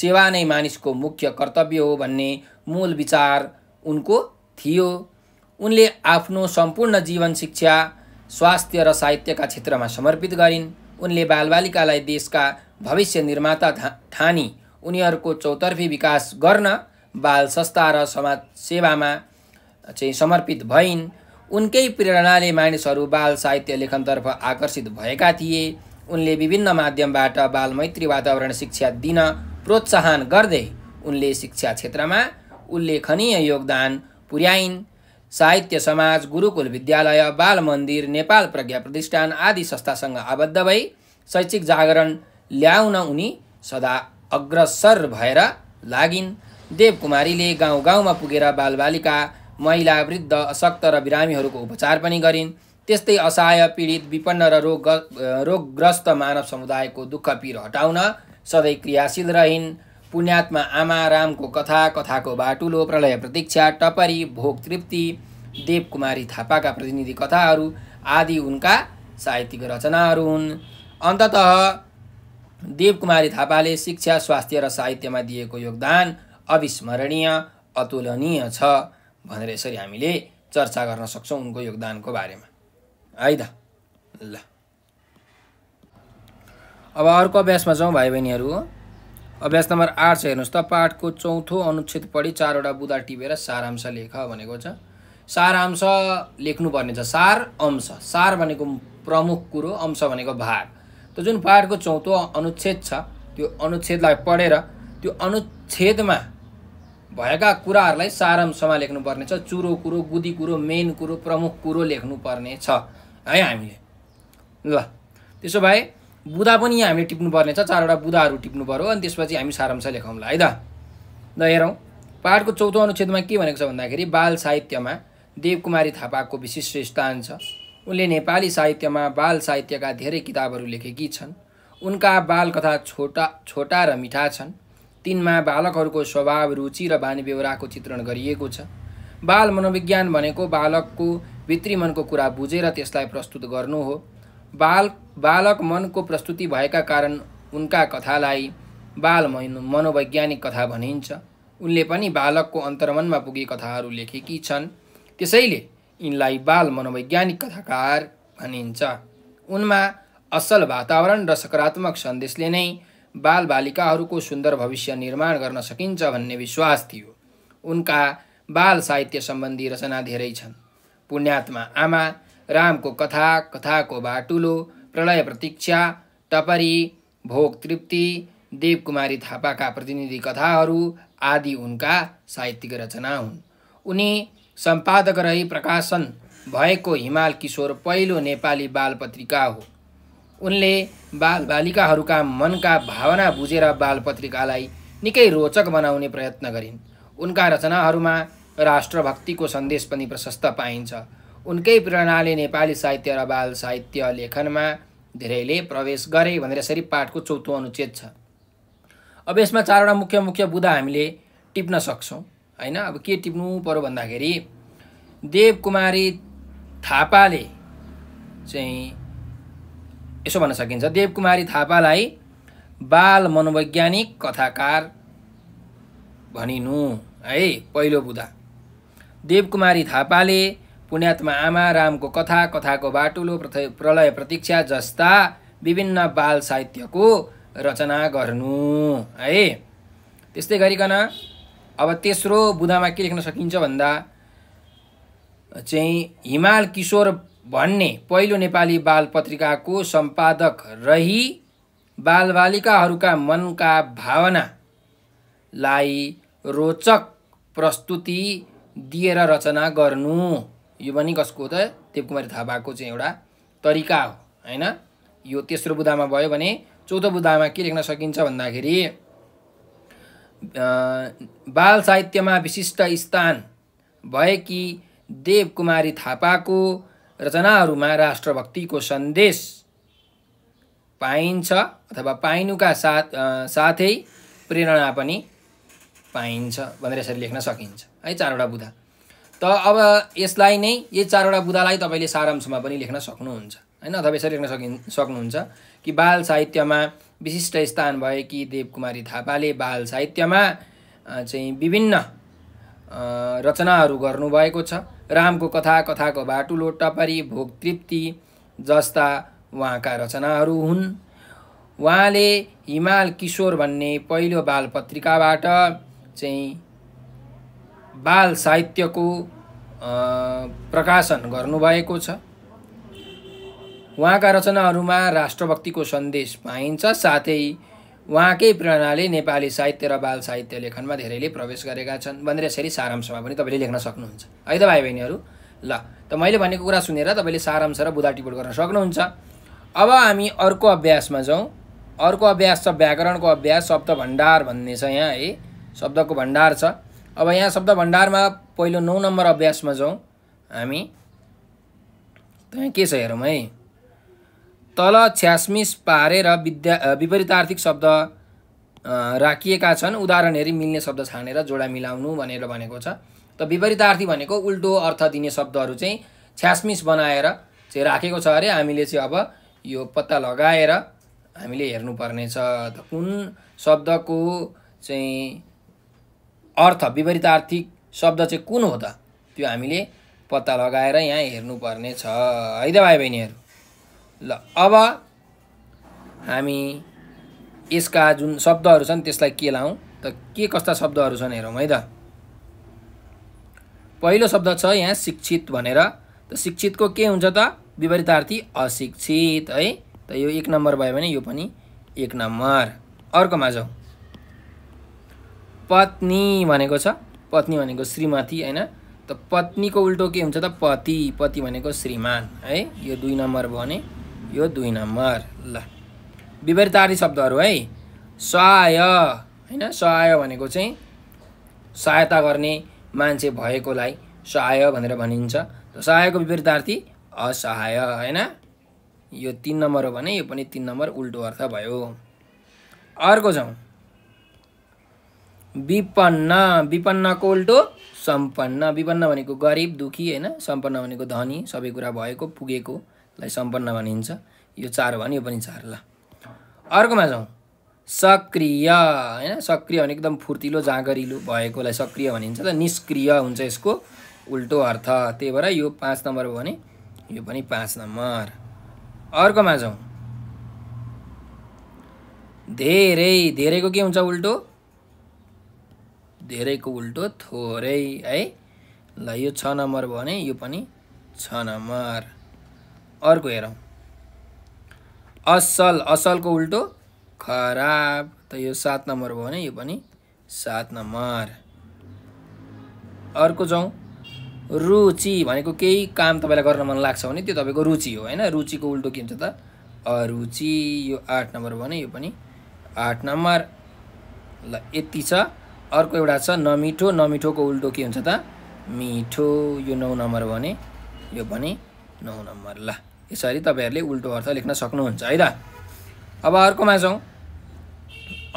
सेवा नै मानिसको मुख्य कर्तव्य हो भन्ने मूल विचार उनको थियो उनले आफ्नो सम्पूर्ण जीवन शिक्षा स्वास्थ्य र साहित्यका क्षेत्रमा समर्पित गरिन् उनले बालबालिकालाई देशका भविष्य निर्माता ठानी उनीहरूको चौतर्फी विकास गर्न बाल संस्था र समाज सेवामा चाहिँ समर्पित भइन् उनकै प्रेरणाले मानिसहरू बाल साहित्य लेखनतर्फ आकर्षित भएका थिए उनले विभिन्न माध्यमबाट बालमैत्री वातावरण शिक्षा दिन प्रोत्साहन गर्दै उनले शिक्षा क्षेत्रमा उल्लेखनीय योगदान पुर्याइन् साहित्य समाज गुरुकुल विद्यालय बाल मन्दिर नेपाल प्रज्ञा प्रतिष्ठान आदि संस्थासँग आबद्ध भई शैक्षिक जागरण ल्याउन उनी सदा अग्रसर भएर लागिन् देवकुमारीले गाउँ गाउँमा पुगेर बालबालिका महिला वृद्ध अशक्त र बिरामीहरूको उपचार पनि गरिन् त्यस्तै असहाय पीडित विपन्न र रोग रोगग्रस्त मानव समुदायको दुःख पीर हटाउन सधैँ क्रियाशील रहन् पुण्यात्मा आमा रामको कथा कथाको बाटुलो प्रलय प्रतीक्षा टपरी भोग तृप्ति देवकुमारी थापाका प्रतिनिधि कथाहरू आदि उनका साहित्यिक रचनाहरू हुन् अन्तत देवकुमारी थापाले शिक्षा स्वास्थ्य र साहित्यमा दिएको योगदान अविस्मरणीय अतुलनीय छ भनेर यसरी हामीले चर्चा गर्न सक्छौँ उनको योगदानको बारेमा है त ल अब अर्को अभ्यासमा जाउँ भाइ बहिनीहरू अभ्यास नम्बर आठ छ हेर्नुहोस् त पाठको चौथो अनुच्छेद पढी चारवटा बुदा टिपेर सारांश लेख भनेको छ सारांश लेख्नुपर्ने छ सार अंश सार भनेको प्रमुख कुरो अंश भनेको भाग त जुन पाठको चौथो अनुच्छेद छ त्यो अनुच्छेदलाई पढेर त्यो अनुच्छेदमा भएका कुराहरूलाई सारांशमा लेख्नुपर्ने छ चुरो कुरो गुदी कुरो मेन कुरो प्रमुख कुरो लेख्नुपर्ने छ है हामीले ल त्यसो भए बुधा पनि यहाँ हामीले टिप्नुपर्ने छ चारवटा बुधाहरू टिप्नु पऱ्यो अनि त्यसपछि हामी सारांश लेखाउँला है त ल हेरौँ पाठको चौथो अनुच्छेदमा के भनेको छ भन्दाखेरि बाल साहित्यमा देवकुमारी थापाको विशिष्ट स्थान छ उनले नेपाली साहित्यमा बाल साहित्यका धेरै किताबहरू लेखेकी छन् उनका बाल कथा छोटा छोटा र मिठा छन् तिनमा बालकहरूको स्वभाव रुचि र बानी बेहोराको चित्रण गरिएको छ बाल मनोविज्ञान भनेको बालकको भित्री मनको कुरा बुझेर त्यसलाई प्रस्तुत गर्नु हो बाल बालक मनको प्रस्तुति भएका कारण उनका कथालाई बाल मनोवैज्ञानिक कथा भनिन्छ उनले पनि बालकको अन्तर्मनमा पुगे कथाहरू लेखेकी छन् त्यसैले यिनलाई बाल मनोवैज्ञानिक कथाकार भनिन्छ उनमा असल वातावरण र सकारात्मक सन्देशले नै बाल बालिकाहरूको सुन्दर भविष्य निर्माण गर्न सकिन्छ भन्ने विश्वास थियो उनका बाल साहित्य सम्बन्धी रचना धेरै छन् पुण्यात्मा आमा रामको कथा कथाको बाटुलो प्रलय प्रतीक्षा टपरी भोग तृप्ति देवकुमारी थापाका प्रतिनिधि कथाहरू आदि उनका साहित्यिक रचना हुन् उनी सम्पादक रही प्रकाशन भएको हिमाल किशोर पहिलो नेपाली बाल पत्रिका हो उनले बालबालिकाहरूका मनका भावना बुझेर बाल पत्रिकालाई निकै रोचक बनाउने प्रयत्न गरिन् उनका रचनाहरूमा राष्ट्रभक्तिको सन्देश पनि प्रशस्त पाइन्छ उनकै प्रेरणाले नेपाली साहित्य र बाल साहित्य लेखनमा धेरैले प्रवेश गरे भनेर यसरी पाठको चौथो अनुच्छेद छ अब यसमा चारवटा मुख्य मुख्य बुदा हामीले टिप्न सक्छौँ होइन अब के टिप्नु पर्यो भन्दाखेरि देवकुमारी थापाले चाहिँ यसो भन्न सकिन्छ देवकुमारी थापालाई बाल मनोवैज्ञानिक कथाकार भनिनु है पहिलो बुदा देवकुमारी थापाले पुण्यात्मा आमा रामको कथा कथाको बाटुलो प्रथ प्रलय प्रतीक्षा जस्ता विभिन्न बाल साहित्यको रचना गर्नु है त्यस्तै गरिकन अब तेस्रो बुदामा के लेख्न सकिन्छ भन्दा चाहिँ हिमाल किशोर भन्ने पहिलो नेपाली बाल पत्रिकाको सम्पादक रही बालबालिकाहरूका मनका भावनालाई रोचक प्रस्तुति दिएर रचना गर्नु यो पनि कसको त देवकुमारी थापाको चाहिँ एउटा तरिका हो होइन यो तेस्रो बुदामा भयो भने चौथो बुदामा के लेख्न सकिन्छ भन्दाखेरि बाल साहित्यमा विशिष्ट स्थान भए कि देवकुमारी थापाको रचनाहरूमा राष्ट्रभक्तिको सन्देश पाइन्छ अथवा पाइनुका साथ साथै प्रेरणा पनि पाइन्छ भनेर यसरी लेख्न सकिन्छ है चारवटा बुधा त अब यसलाई नै यही चारवटा बुधालाई तपाईँले सारांशमा पनि लेख्न सक्नुहुन्छ होइन अथवा यसरी लेख्न सकि सक्नुहुन्छ कि बाल साहित्यमा विशिष्ट स्थान भए कि देवकुमारी थापाले बाल साहित्यमा चाहिँ विभिन्न रचनाहरू गर्नुभएको छ रामको कथा कथाको बाटुलो टपरी भोग तृप्ति जस्ता उहाँका रचनाहरू हुन् उहाँले हिमाल किशोर भन्ने पहिलो बाल पत्रिकाबाट चाहिँ बाल साहित्यको प्रकाशन गर्नुभएको छ उहाँका रचनाहरूमा राष्ट्रभक्तिको सन्देश पाइन्छ साथै उहाँकै प्रेरणाले नेपाली साहित्य र बाल साहित्य लेखनमा धेरैले प्रवेश गरेका छन् भनेर यसरी सारांशमा पनि तपाईँले लेख्न सक्नुहुन्छ है त भाइ बहिनीहरू ल त मैले भनेको कुरा सुनेर तपाईँले सारांश र बुधा टिपोट गर्न सक्नुहुन्छ अब हामी अर्को अभ्यासमा जाउँ अर्को अभ्यास छ व्याकरणको अभ्यास शब्द भण्डार भन्ने छ यहाँ है शब्दको भण्डार छ अब यहाँ शब्द भण्डारमा पहिलो नौ नम्बर अभ्यासमा जाउँ हामी त्यहाँ के छ हेरौँ है तल छ्यासमिस पारेर विद्या विपरीतार्थिक शब्द राखिएका छन् उदाहरण हेरी मिल्ने शब्द छानेर जोडा मिलाउनु भनेर भनेको छ त विपरीतार्थी भनेको उल्टो अर्थ दिने शब्दहरू चाहिँ छ्यासमिस बनाएर चाहिँ राखेको छ अरे हामीले चाहिँ अब यो पत्ता लगाएर हामीले हेर्नुपर्नेछ त कुन शब्दको चाहिँ अर्थ आर्थिक शब्द चाहिँ कुन हो त त्यो हामीले पत्ता लगाएर यहाँ हेर्नुपर्ने छ है त भाइ बहिनीहरू ल अब हामी यसका जुन शब्दहरू छन् त्यसलाई के लाउँ त के कस्ता शब्दहरू छन् हेरौँ है त पहिलो शब्द छ यहाँ शिक्षित भनेर त शिक्षितको के हुन्छ त विपरीतार्थी अशिक्षित है त यो एक नम्बर भयो भने यो पनि एक नम्बर अर्कोमा जाउँ पत्नी भनेको छ पत्नी भनेको श्रीमती होइन त पत्नीको उल्टो के हुन्छ त पति पति भनेको श्रीमान है यो दुई नम्बर भने यो दुई नम्बर ल विवरतारी शब्दहरू है सहाय होइन सहाय भनेको चाहिँ सहायता गर्ने मान्छे भएकोलाई सहाय भनेर भनिन्छ सहायको विवरतार्थी असहाय होइन यो तिन नम्बर हो भने यो पनि तिन नम्बर उल्टो अर्थ भयो अर्को जाउँ विपन्न विपन्नको उल्टो सम्पन्न विपन्न भनेको गरिब दुःखी होइन सम्पन्न भनेको धनी सबै कुरा भएको पुगेकोलाई सम्पन्न भनिन्छ यो चार भने यो पनि चार ल अर्कोमा जाउँ सक्रिय होइन सक्रिय भने एकदम फुर्तिलो जाँगरिलो भएकोलाई सक्रिय भनिन्छ त निष्क्रिय हुन्छ यसको उल्टो अर्थ त्यही भएर यो पाँच नम्बर हो भने यो पनि पाँच नम्बर अर्कोमा जाउँ धेरै धेरैको के हुन्छ उल्टो धेरैको उल्टो थोरै है ल यो छ नम्बर भने यो पनि छ नम्बर अर्को हेरौँ असल असलको उल्टो खराब त यो सात नम्बर भयो भने यो पनि सात नम्बर अर्को जाउँ रुचि भनेको केही काम तपाईँलाई गर्न मन लाग्छ भने त्यो तपाईँको रुचि हो होइन रुचिको उल्टो के हुन्छ त अरुचि यो आठ नम्बर भयो भने यो पनि आठ नम्बर ल यति छ अर्को एउटा छ नमिठो नमिठोको उल्टो के हुन्छ त मिठो यो नौ नम्बर भने यो भने नौ नम्बर ल यसरी तपाईँहरूले उल्टो अर्थ लेख्न सक्नुहुन्छ है त अब अर्कोमा जाउँ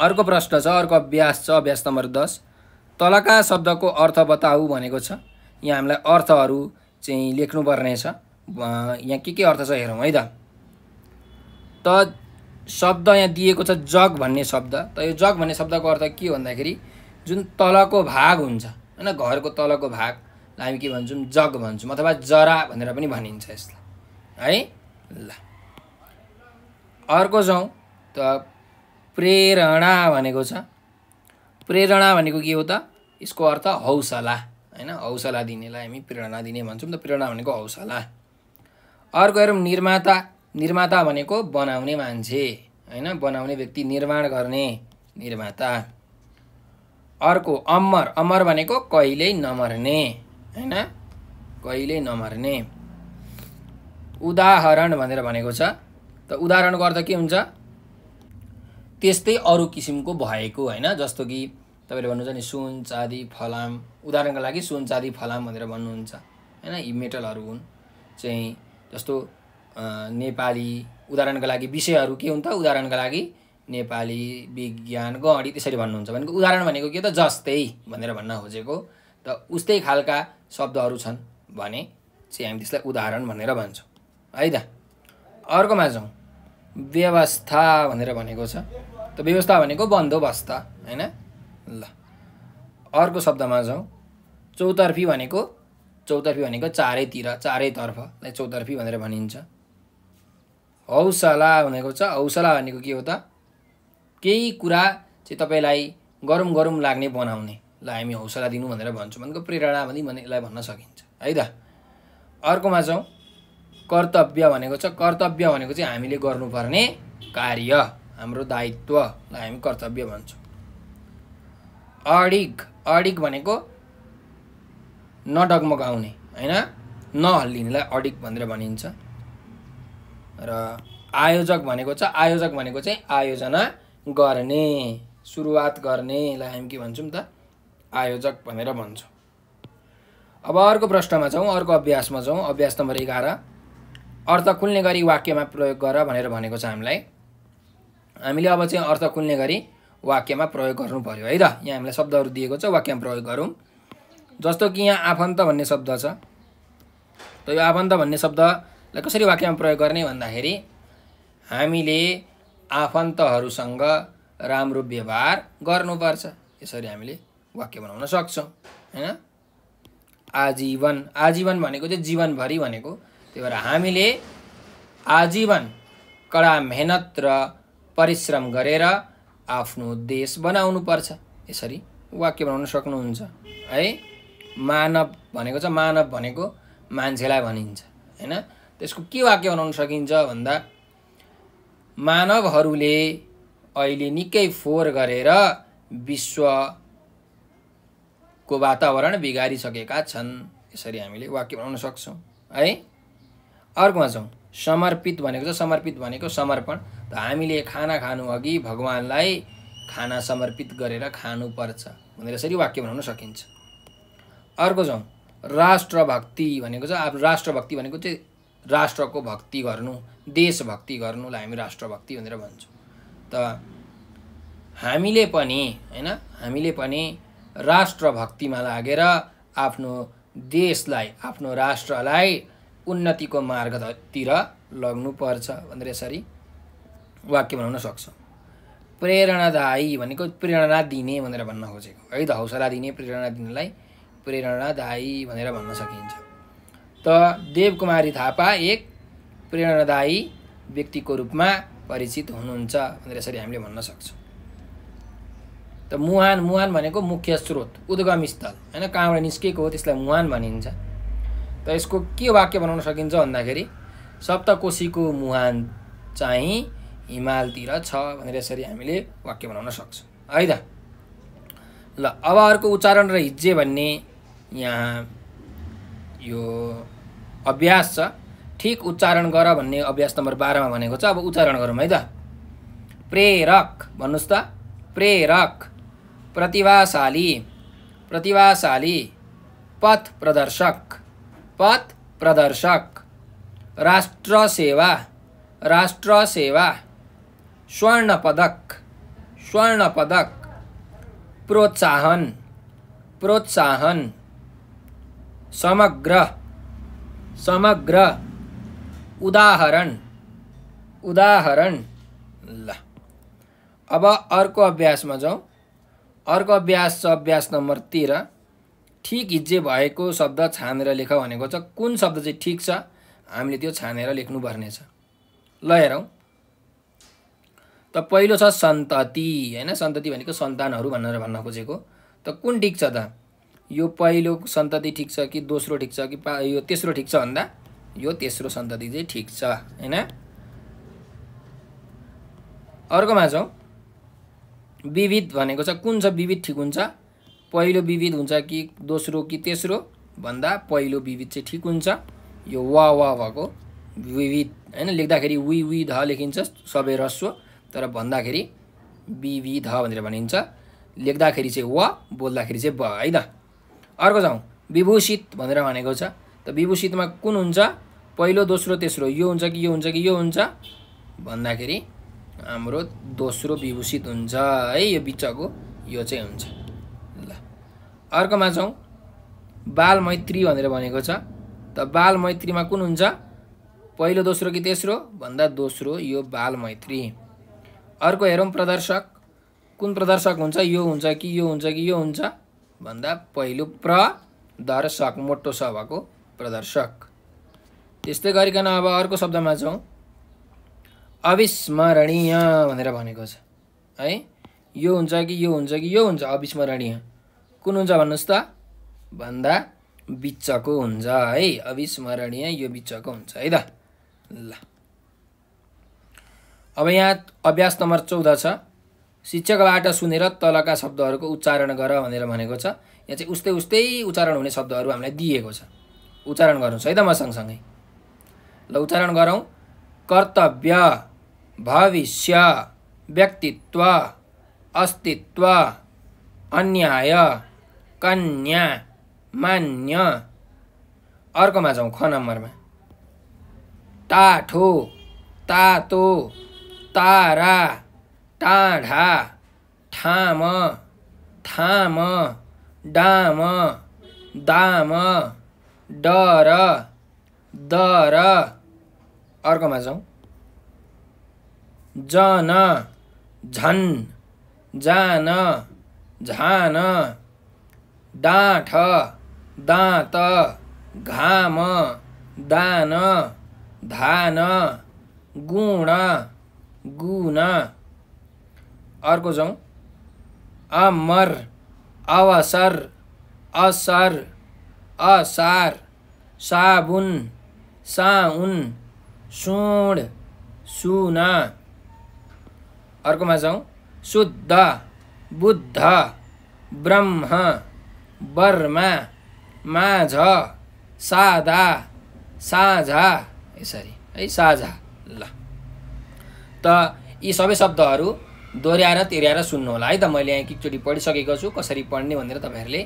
अर्को प्रश्न छ अर्को अभ्यास छ अभ्यास नम्बर दस तलका शब्दको अर्थ बताऊ भनेको छ यहाँ हामीलाई अर्थहरू चाहिँ लेख्नुपर्ने छ यहाँ के के अर्थ छ हेरौँ है त त शब्द यहाँ दिएको छ जग भन्ने शब्द त यो जग भन्ने शब्दको अर्थ के भन्दाखेरि जुन तलको भाग हुन्छ होइन घरको तलको भाग हामी के भन्छौँ जग भन्छौँ अथवा जरा भनेर पनि भनिन्छ यसलाई है ल अर्को जाउँ त प्रेरणा भनेको छ प्रेरणा भनेको के हो त यसको अर्थ हौसला होइन हौसला दिनेलाई हामी प्रेरणा दिने भन्छौँ त प्रेरणा भनेको हौसला अर्को हेरौँ निर्माता निर्माता भनेको बनाउने मान्छे होइन बनाउने व्यक्ति निर्माण गर्ने निर्माता अर्को अमर अमर भनेको कहिल्यै नमर्ने होइन कहिल्यै नमर्ने उदाहरण भनेर भनेको छ त उदाहरणको अर्थ के हुन्छ त्यस्तै अरू किसिमको भएको होइन जस्तो कि तपाईँले भन्नुहुन्छ नि सुन चाँदी फलाम उदाहरणको लागि सुन चाँदी फलाम भनेर भन्नुहुन्छ होइन यी मेटलहरू हुन् चाहिँ जस्तो नेपाली उदाहरणको लागि विषयहरू के हुन् त उदाहरणको लागि नेपाली विज्ञान गढी त्यसरी भन्नुहुन्छ भनेको उदाहरण भनेको के त जस्तै भनेर भन्न खोजेको त उस्तै खालका शब्दहरू छन् भने चाहिँ हामी त्यसलाई उदाहरण भनेर भन्छौँ है त अर्कोमा जाउँ व्यवस्था भनेर भनेको छ त व्यवस्था भनेको बन्दोबस्त होइन ल अर्को शब्दमा जाउँ चौतर्फी भनेको चौतर्फी भनेको चारैतिर चारैतर्फलाई चौतर्फी भनेर भनिन्छ हौसला भनेको छ हौसला भनेको के हो त केही कुरा चाहिँ तपाईँलाई गरम गरौँ लाग्ने बनाउने ल हामी हौसला दिनु भनेर भन्छौँ भनेको प्रेरणा पनि भने यसलाई भन्न सकिन्छ है त अर्कोमा छौँ कर्तव्य भनेको छ कर्तव्य भनेको चाहिँ हामीले गर्नुपर्ने कार्य हाम्रो दायित्वलाई हामी कर्तव्य भन्छौँ अडिग अडिग भनेको नडगमगाउने होइन नहल्लिनेलाई अडिक भनेर भनिन्छ र आयोजक भनेको छ आयोजक भनेको चाहिँ आयोजना गर्ने सुरुवात गर्नेलाई हामी के भन्छौँ त आयोजक भनेर भन्छौँ अब अर्को प्रश्नमा जाउँ अर्को अभ्यासमा जाउँ अभ्यास नम्बर एघार अर्थ खुल्ने गरी वाक्यमा प्रयोग गर भनेर भनेको छ हामीलाई हामीले अब चाहिँ अर्थ खुल्ने गरी वाक्यमा प्रयोग गर्नु पऱ्यो है त यहाँ हामीलाई शब्दहरू दिएको छ वाक्यमा प्रयोग गरौँ जस्तो कि यहाँ आफन्त भन्ने शब्द छ त यो आफन्त भन्ने शब्दलाई कसरी वाक्यमा प्रयोग गर्ने भन्दाखेरि हामीले आफन्तहरूसँग राम्रो व्यवहार गर्नुपर्छ यसरी हामीले वाक्य बनाउन सक्छौँ होइन आजीवन आजीवन भनेको चाहिँ जीवनभरि भनेको त्यही भएर हामीले आजीवन कडा मेहनत र परिश्रम गरेर आफ्नो देश बनाउनुपर्छ यसरी वाक्य बनाउन सक्नुहुन्छ है मानव भनेको चाहिँ मानव भनेको मान्छेलाई भनिन्छ होइन त्यसको के वाक्य बनाउन सकिन्छ भन्दा मानवहरूले अहिले निकै फोहोर गरेर विश्वको वातावरण बिगारिसकेका छन् यसरी हामीले वाक्य बनाउन सक्छौँ है अर्कोमा छौँ समर्पित भनेको छ समर्पित भनेको समर्पण त हामीले खाना खानु अघि भगवान्लाई खाना समर्पित गरेर खानुपर्छ भनेर यसरी वाक्य बनाउन सकिन्छ अर्को छौँ राष्ट्रभक्ति भनेको छ अब राष्ट्रभक्ति भनेको चाहिँ राष्ट्रको भक्ति गर्नु देशभक्ति गर्नुलाई हामी राष्ट्रभक्ति भनेर भन्छौँ त हामीले पनि होइन हामीले पनि राष्ट्रभक्तिमा लागेर आफ्नो देशलाई आफ्नो राष्ट्रलाई उन्नतिको मार्गतिर लग्नुपर्छ भनेर यसरी वाक्य बनाउन सक्छौँ प्रेरणादायी भनेको प्रेरणा दिने भनेर भन्न खोजेको है त हौसला दिने प्रेरणा दिनलाई प्रेरणादायी भनेर भन्न सकिन्छ त देवकुमारी थापा एक प्रेरणादायी व्यक्तिको रूपमा परिचित हुनुहुन्छ भनेर यसरी हामीले भन्न सक्छौँ त मुहान मुहान भनेको मुख्य स्रोत उद्गम स्थल होइन कहाँबाट निस्केको हो त्यसलाई मुहान भनिन्छ त यसको के वाक्य बनाउन सकिन्छ भन्दाखेरि सप्तकोशीको मुहान चाहिँ हिमालतिर छ भनेर यसरी हामीले वाक्य बनाउन सक्छौँ है त ल अब अर्को उच्चारण र हिज्जे भन्ने यहाँ यो अभ्यास छ ठिक उच्चारण गर भन्ने अभ्यास नम्बर बाह्रमा भनेको छ अब उच्चारण गरौँ है त प्रेरक भन्नुहोस् त प्रेरक प्रतिभाशाली प्रतिभाशाली पथ प्रदर्शक पथ प्रदर्शक राष्ट्र सेवा राष्ट्र सेवा स्वर्ण पदक स्वर्ण पदक प्रोत्साहन प्रोत्साहन समग्र समग्र उदाहरण उदाहरण ल अब अर्को अभ्यासमा जाउँ अर्को अभ्यास छ अभ्यास नम्बर तेह्र ठिक हिज्जे भएको शब्द छानेर लेख भनेको छ कुन शब्द चाहिँ ठिक छ हामीले त्यो छानेर लेख्नुपर्ने छ ल हेरौँ त पहिलो छ सन्तति होइन सन्तति भनेको सन्तानहरू भनेर भन्न खोजेको त कुन ठिक छ त यो पहिलो सन्तति ठिक छ कि दोस्रो ठिक छ कि पा यो तेस्रो ठिक छ भन्दा यो तेस्रो सन्तति चाहिँ ठिक छ होइन अर्कोमा छौँ विविध भनेको छ कुन छ विविध ठिक हुन्छ पहिलो विविध हुन्छ कि दोस्रो कि तेस्रो भन्दा पहिलो विविध चाहिँ ठिक हुन्छ यो वा वा भएको विविध होइन लेख्दाखेरि वि वि ध लेखिन्छ सबै रस्व तर भन्दाखेरि विविध भनेर भनिन्छ लेख्दाखेरि चाहिँ व बोल्दाखेरि चाहिँ ब है त अर्को जाउँ विभूषित भनेर भनेको छ त विभूषितमा कुन हुन्छ पहिलो दोस्रो तेस्रो यो हुन्छ कि यो हुन्छ कि यो हुन्छ भन्दाखेरि हाम्रो दोस्रो विभूषित हुन्छ है यो बिचको यो चाहिँ हुन्छ ल अर्कोमा छौँ मैत्री भनेर भनेको छ त बाल मैत्रीमा कुन हुन्छ पहिलो दोस्रो कि तेस्रो भन्दा दोस्रो यो बाल मैत्री अर्को हेरौँ प्रदर्शक कुन प्रदर्शक हुन्छ यो हुन्छ कि यो हुन्छ कि यो हुन्छ भन्दा पहिलो प्रदर्शक मोटो सभाको प्रदर्शक त्यस्तै गरिकन अब अर्को शब्दमा जाउँ अविस्मरणीय भनेर भनेको छ है यो हुन्छ कि यो हुन्छ कि यो हुन्छ अविस्मरणीय कुन हुन्छ भन्नुहोस् त भन्दा बिचको हुन्छ है अविस्मरणीय यो बिचको हुन्छ है त ल अब यहाँ अभ्यास नम्बर चौध छ शिक्षकबाट सुनेर तलका शब्दहरूको उच्चारण गर भनेर भनेको छ यहाँ चाहिँ उस्तै उस्तै उच्चारण हुने शब्दहरू हामीलाई दिएको छ उच्चारण गर्नुहोस् है त म सँगसँगै ल उच्चारण गरौँ कर्तव्य भविष्य व्यक्तित्व अस्तित्व अन्याय कन्या मान्य अर्कोमा जाउँ ख नम्बरमा टाठो तातो तारा टाढा ठाम थाम डाम दाम डर दर अर्कोमा जाउँ जन झन जान झान डाँठ दाँत घाम दान धान गुण गुण अर्को जाउँ अमर अवसर असर असार साबुन साउन सुड सुन अर्कोमा जाउँ शुद्ध बुद्ध ब्रह्म बर्मा माझ सादा साझा यसरी है साझा ल त यी सबै शब्दहरू दोहोऱ्याएर तेर्याएर सुन्नु होला है त मैले यहाँ एकचोटि पढिसकेको छु कसरी पढ्ने भनेर तपाईँहरूले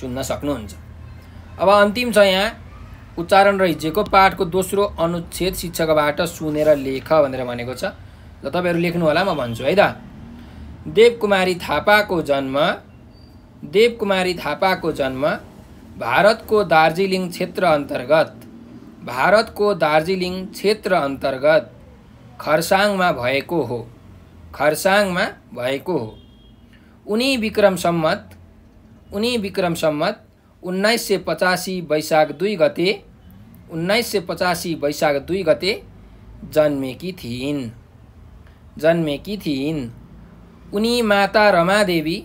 सुन्न सक्नुहुन्छ अब अन्तिम छ यहाँ उच्चारण र हिज्जेको पाठको दोस्रो अनुच्छेद शिक्षकबाट सुनेर लेख भनेर भनेको छ र तपाईँहरू लेख्नु होला म भन्छु है त देवकुमारी थापाको जन्म देवकुमारी थापाको जन्म भारतको दार्जिलिङ क्षेत्र अन्तर्गत भारतको दार्जिलिङ क्षेत्र अन्तर्गत खरसाङमा भएको हो खरसाङमा भएको हो उनी विक्रम सम्मत उनी विक्रम सम्मत उन्नाइस सय पचासी वैशाख दुई गते उन्नाइस सय पचासी वैशाख दुई गते जन्मेकी थिइन् जन्मेकी थिइन् उनी माता रमादेवी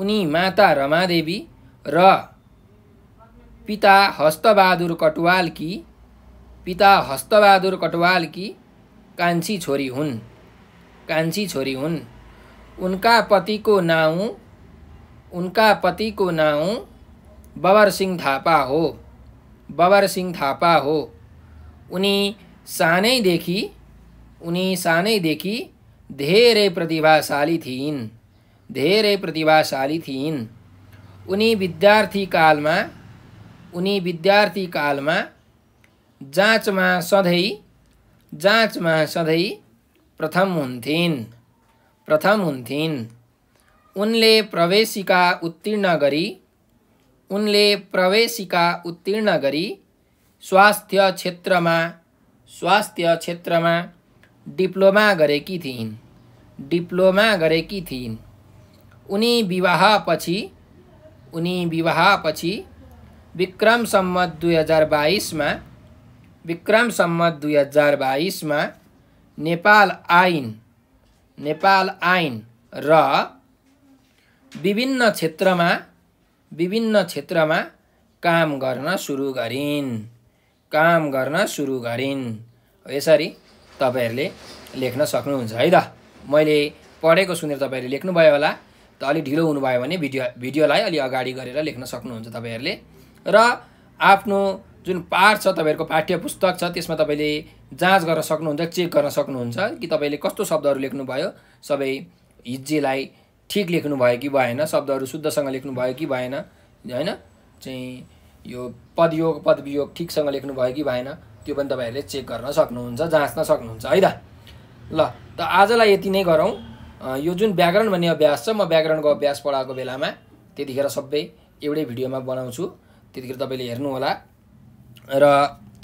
उनी माता रमादेवी र पिता हस्तबहादुर कटुवालकी पिता हस्तबहादुर कटुवालकी कान्छी छोरी हुन् कान्छी छोरी हुन् उनका पतिको नाउँ उनका पतिको नाउँ बबर सिंह थापा हो बबर सिंह थापा हो उनी सानैदेखि उनी सानैदेखि धेरै प्रतिभाशाली थिइन् धेरै प्रतिभाशाली थिइन् उनी विद्यार्थी कालमा उनी विद्यार्थी कालमा जाँचमा सधैँ जाँचमा सधैँ प्रथम हुन्थिन् प्रथम हुन्थिन् उनले प्रवेशिका उत्तीर्ण गरी उनले प्रवेशिका उत्तीर्ण गरी स्वास्थ्य क्षेत्रमा स्वास्थ्य क्षेत्रमा डिप्लोमा गरेकी थिइन् डिप्लोमा गरेकी थिइन् उनी विवाहपछि उनी विवाहपछि विक्रम सम्मत दुई हजार बाइसमा विक्रम सम्मत दुई हजार बाइसमा नेपाल आइन् नेपाल आइन र विभिन्न क्षेत्रमा विभिन्न क्षेत्रमा काम गर्न सुरु गरिन् काम गर्न सुरु गरिन् यसरी तपाईँहरूले लेख्न सक्नुहुन्छ है त मैले पढेको सुनेर तपाईँहरूले लेख्नुभयो होला त अलिक ढिलो हुनुभयो भने भिडियो भिडियोलाई अलिक अगाडि गरेर लेख्न सक्नुहुन्छ तपाईँहरूले र आफ्नो जुन पाठ छ तपाईँहरूको पाठ्य पुस्तक छ त्यसमा तपाईँले जाँच गर्न सक्नुहुन्छ चेक गर्न सक्नुहुन्छ कि तपाईँले कस्तो शब्दहरू लेख्नुभयो सबै हिज्जेलाई ठिक भयो कि भएन शब्दहरू शुद्धसँग लेख्नु भयो कि भएन होइन चाहिँ यो पदयोग पदवियोग ठिकसँग भयो कि भएन त्यो पनि तपाईँहरूले चेक गर्न सक्नुहुन्छ जाँच्न सक्नुहुन्छ है त ल त आजलाई यति नै गरौँ यो जुन व्याकरण भन्ने अभ्यास छ म व्याकरणको अभ्यास पढाएको बेलामा त्यतिखेर सबै एउटै भिडियोमा बनाउँछु त्यतिखेर तपाईँले हेर्नुहोला र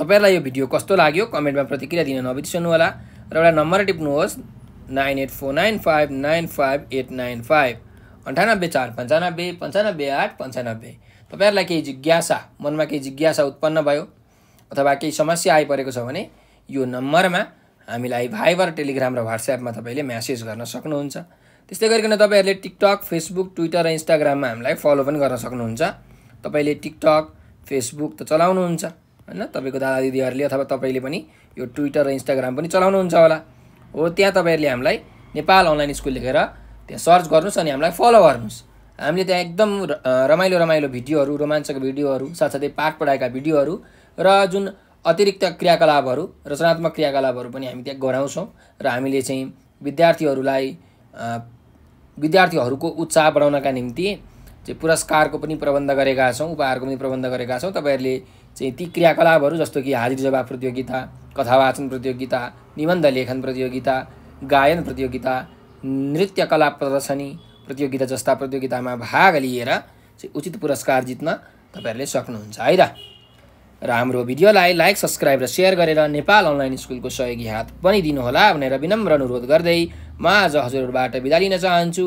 तपाईँहरूलाई यो भिडियो कस्तो लाग्यो कमेन्टमा प्रतिक्रिया दिन नबिर्सनु होला र एउटा नम्बर टिप्नुहोस् nine eight four nine five nine five eight nine five अन्ठानब्बे चार पन्चानब्बे पन्चानब्बे आठ पन्चानब्बे तपाईँहरूलाई केही जिज्ञासा मनमा केही जिज्ञासा उत्पन्न भयो अथवा केही समस्या आइपरेको छ भने यो नम्बरमा हामीलाई भाइबर टेलिग्राम र वाट्सएपमा तपाईँले म्यासेज गर्न सक्नुहुन्छ त्यस्तै गरिकन तपाईँहरूले टिकटक फेसबुक ट्विटर र इन्स्टाग्राममा हामीलाई फलो पनि गर्न सक्नुहुन्छ तपाईँले टिकटक फेसबुक त चलाउनुहुन्छ होइन तपाईँको दादा दिदीहरूले अथवा तपाईँले पनि यो ट्विटर र इन्स्टाग्राम पनि चलाउनुहुन्छ होला हो त्यहाँ तपाईँहरूले हामीलाई नेपाल अनलाइन स्कुल लेखेर त्यहाँ सर्च गर्नुहोस् अनि हामीलाई फलो गर्नुहोस् हामीले त्यहाँ एकदम रमाइलो रमाइलो भिडियोहरू रोमाञ्चक भिडियोहरू साथसाथै पाठ पढाएका भिडियोहरू र जुन अतिरिक्त क्रियाकलापहरू रचनात्मक क्रियाकलापहरू पनि हामी त्यहाँ गराउँछौँ र हामीले चाहिँ विद्यार्थीहरूलाई विद्यार्थीहरूको उत्साह बढाउनका निम्ति चाहिँ पुरस्कारको पनि प्रबन्ध गरेका छौँ उपहारको पनि प्रबन्ध गरेका छौँ तपाईँहरूले चाहिँ ती क्रियाकलापहरू जस्तो कि हाजिर जवाब प्रतियोगिता कथावाचन प्रतियोगिता निबन्ध लेखन प्रतियोगिता गायन प्रतियोगिता नृत्य कला प्रदर्शनी प्रतियोगिता जस्ता प्रतियोगितामा भाग लिएर चाहिँ उचित पुरस्कार जित्न तपाईँहरूले सक्नुहुन्छ है त र हाम्रो भिडियोलाई लाइक सब्सक्राइब र सेयर गरेर नेपाल अनलाइन स्कुलको सहयोगी हात पनि दिनुहोला भनेर विनम्र अनुरोध गर्दै म आज हजुरहरूबाट बिदा लिन चाहन्छु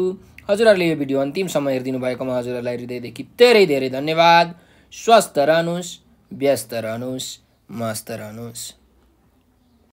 हजुरहरूले यो भिडियो अन्तिम अन्तिमसम्म हेरिदिनु भएकोमा हजुरहरूलाई हृदयदेखि धेरै धेरै धन्यवाद स्वस्थ रहनुहोस् व्यस्त रहनुहोस् मस्त रहनुहोस्